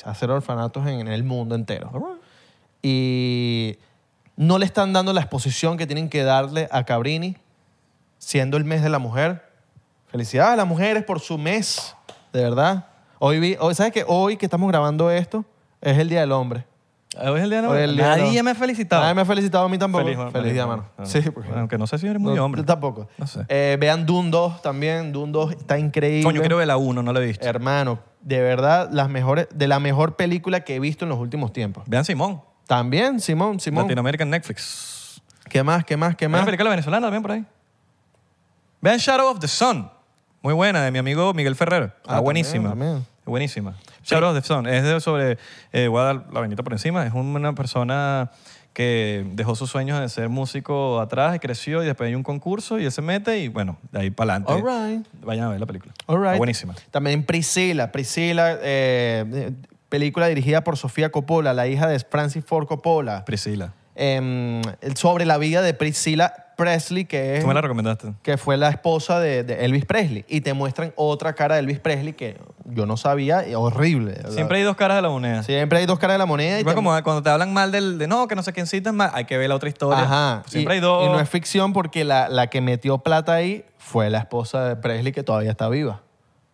hacer orfanatos en, el mundo entero. Y no le están dando la exposición que tienen que darle a Cabrini, siendo el mes de la mujer, Felicidades a las mujeres por su mes, de verdad. Hoy, vi, ¿Sabes que Hoy que estamos grabando esto es el Día del Hombre. Hoy es el día del Hombre? Nadie me ha felicitado. Nadie me ha felicitado a mí tampoco. Feliz, día, hermano. Sí, porque- Aunque no sé si eres muy hombre. hombre. Tampoco. vean Dune 2 también. Dune 2 está increíble. Coño, quiero ver la 1, no la he visto. Hermano, de verdad, las mejores, de la mejor película que he visto en los últimos tiempos. Vean Simón. También, Simón, Simón. Latinoamérica en Netflix. ¿Qué más, qué más, qué más? una película venezolana también por ahí. Vean Shadow of the Sun. Muy buena, de mi amigo Miguel Ferrer. Ah, buenísima. Buenísima. Shout out Es de, sobre, eh, voy a dar la venita por encima, es una persona que dejó sus sueños de ser músico atrás y creció y después hay un concurso y él se mete y bueno, de ahí para adelante. Right. Vayan a ver la película. All right. Buenísima. También Priscila, Priscila, eh, película dirigida por Sofía Coppola, la hija de Francis Ford Coppola. Priscila. Em, sobre la vida de Priscila Presley, que es. Que fue la esposa de, Elvis Presley. Y te muestran otra cara de Elvis Presley que yo no sabía, horrible. Siempre hay dos caras de la moneda. Siempre hay dos caras de la moneda. Y como cuando te hablan mal del, de no, que no sé quién citas hay que ver la otra historia. Ajá. Siempre hay dos. Y no es ficción porque la, la que metió plata ahí fue la esposa de Presley que todavía está viva.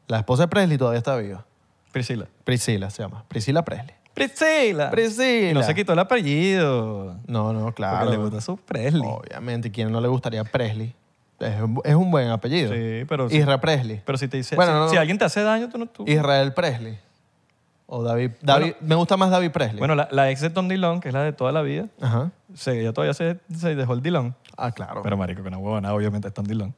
La esposa de Presley todavía está viva. Priscila. Priscila se llama. Priscila Presley. Priscila. Y no se quitó el apellido. No, no, claro. Porque le gusta su Presley. Obviamente, ¿quién no le gustaría Presley? Es un, buen apellido. Sí, pero. Israel Presley. Pero si te dice. si, alguien te hace daño, tú no. Tú. Israel Presley. O David. David me gusta más David Presley. Bueno, la, ex de Tom Dillon, que es la de toda la vida, Ajá. se, ella todavía se, dejó el Dillon. Ah, claro. Pero marico, que una huevona, obviamente es Tom Dillon.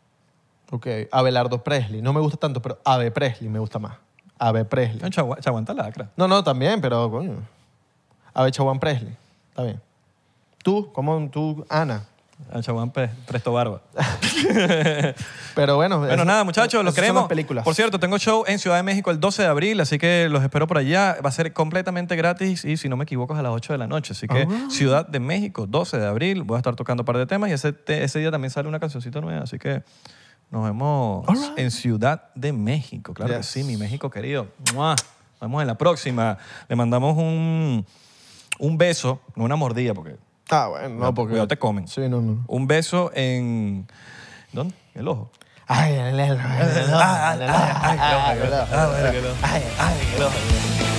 ok. Abelardo Presley. No me gusta tanto, pero Ave Presley me gusta más. Ave Presley. No, No, no, también, pero coño. Ave Chaguán Presley. Está bien. Tú, ¿Cómo? tú, Ana. Chaguán Presto Barba. Pero bueno. Bueno, nada, muchachos, lo queremos. películas. Por cierto, tengo show en Ciudad de México el 12 de abril, así que los espero por allá. Va a ser completamente gratis y, si no me equivoco, es a las 8 de la noche. Así que ah. Ciudad de México, 12 de abril, voy a estar tocando un par de temas y ese, ese día también sale una cancioncita nueva, así que nos vemos en Ciudad de México. Claro que sí, mi México querido. Vamos Nos vemos en la próxima. Le mandamos un, un beso, no una mordida, porque. Ah, bueno, no, porque. Cuidado, te comen. Sí, no, no. Un beso en. ¿Dónde? El ojo. Ay, el ojo. Ay, el ojo. Ay, el ojo. Ay, el ojo.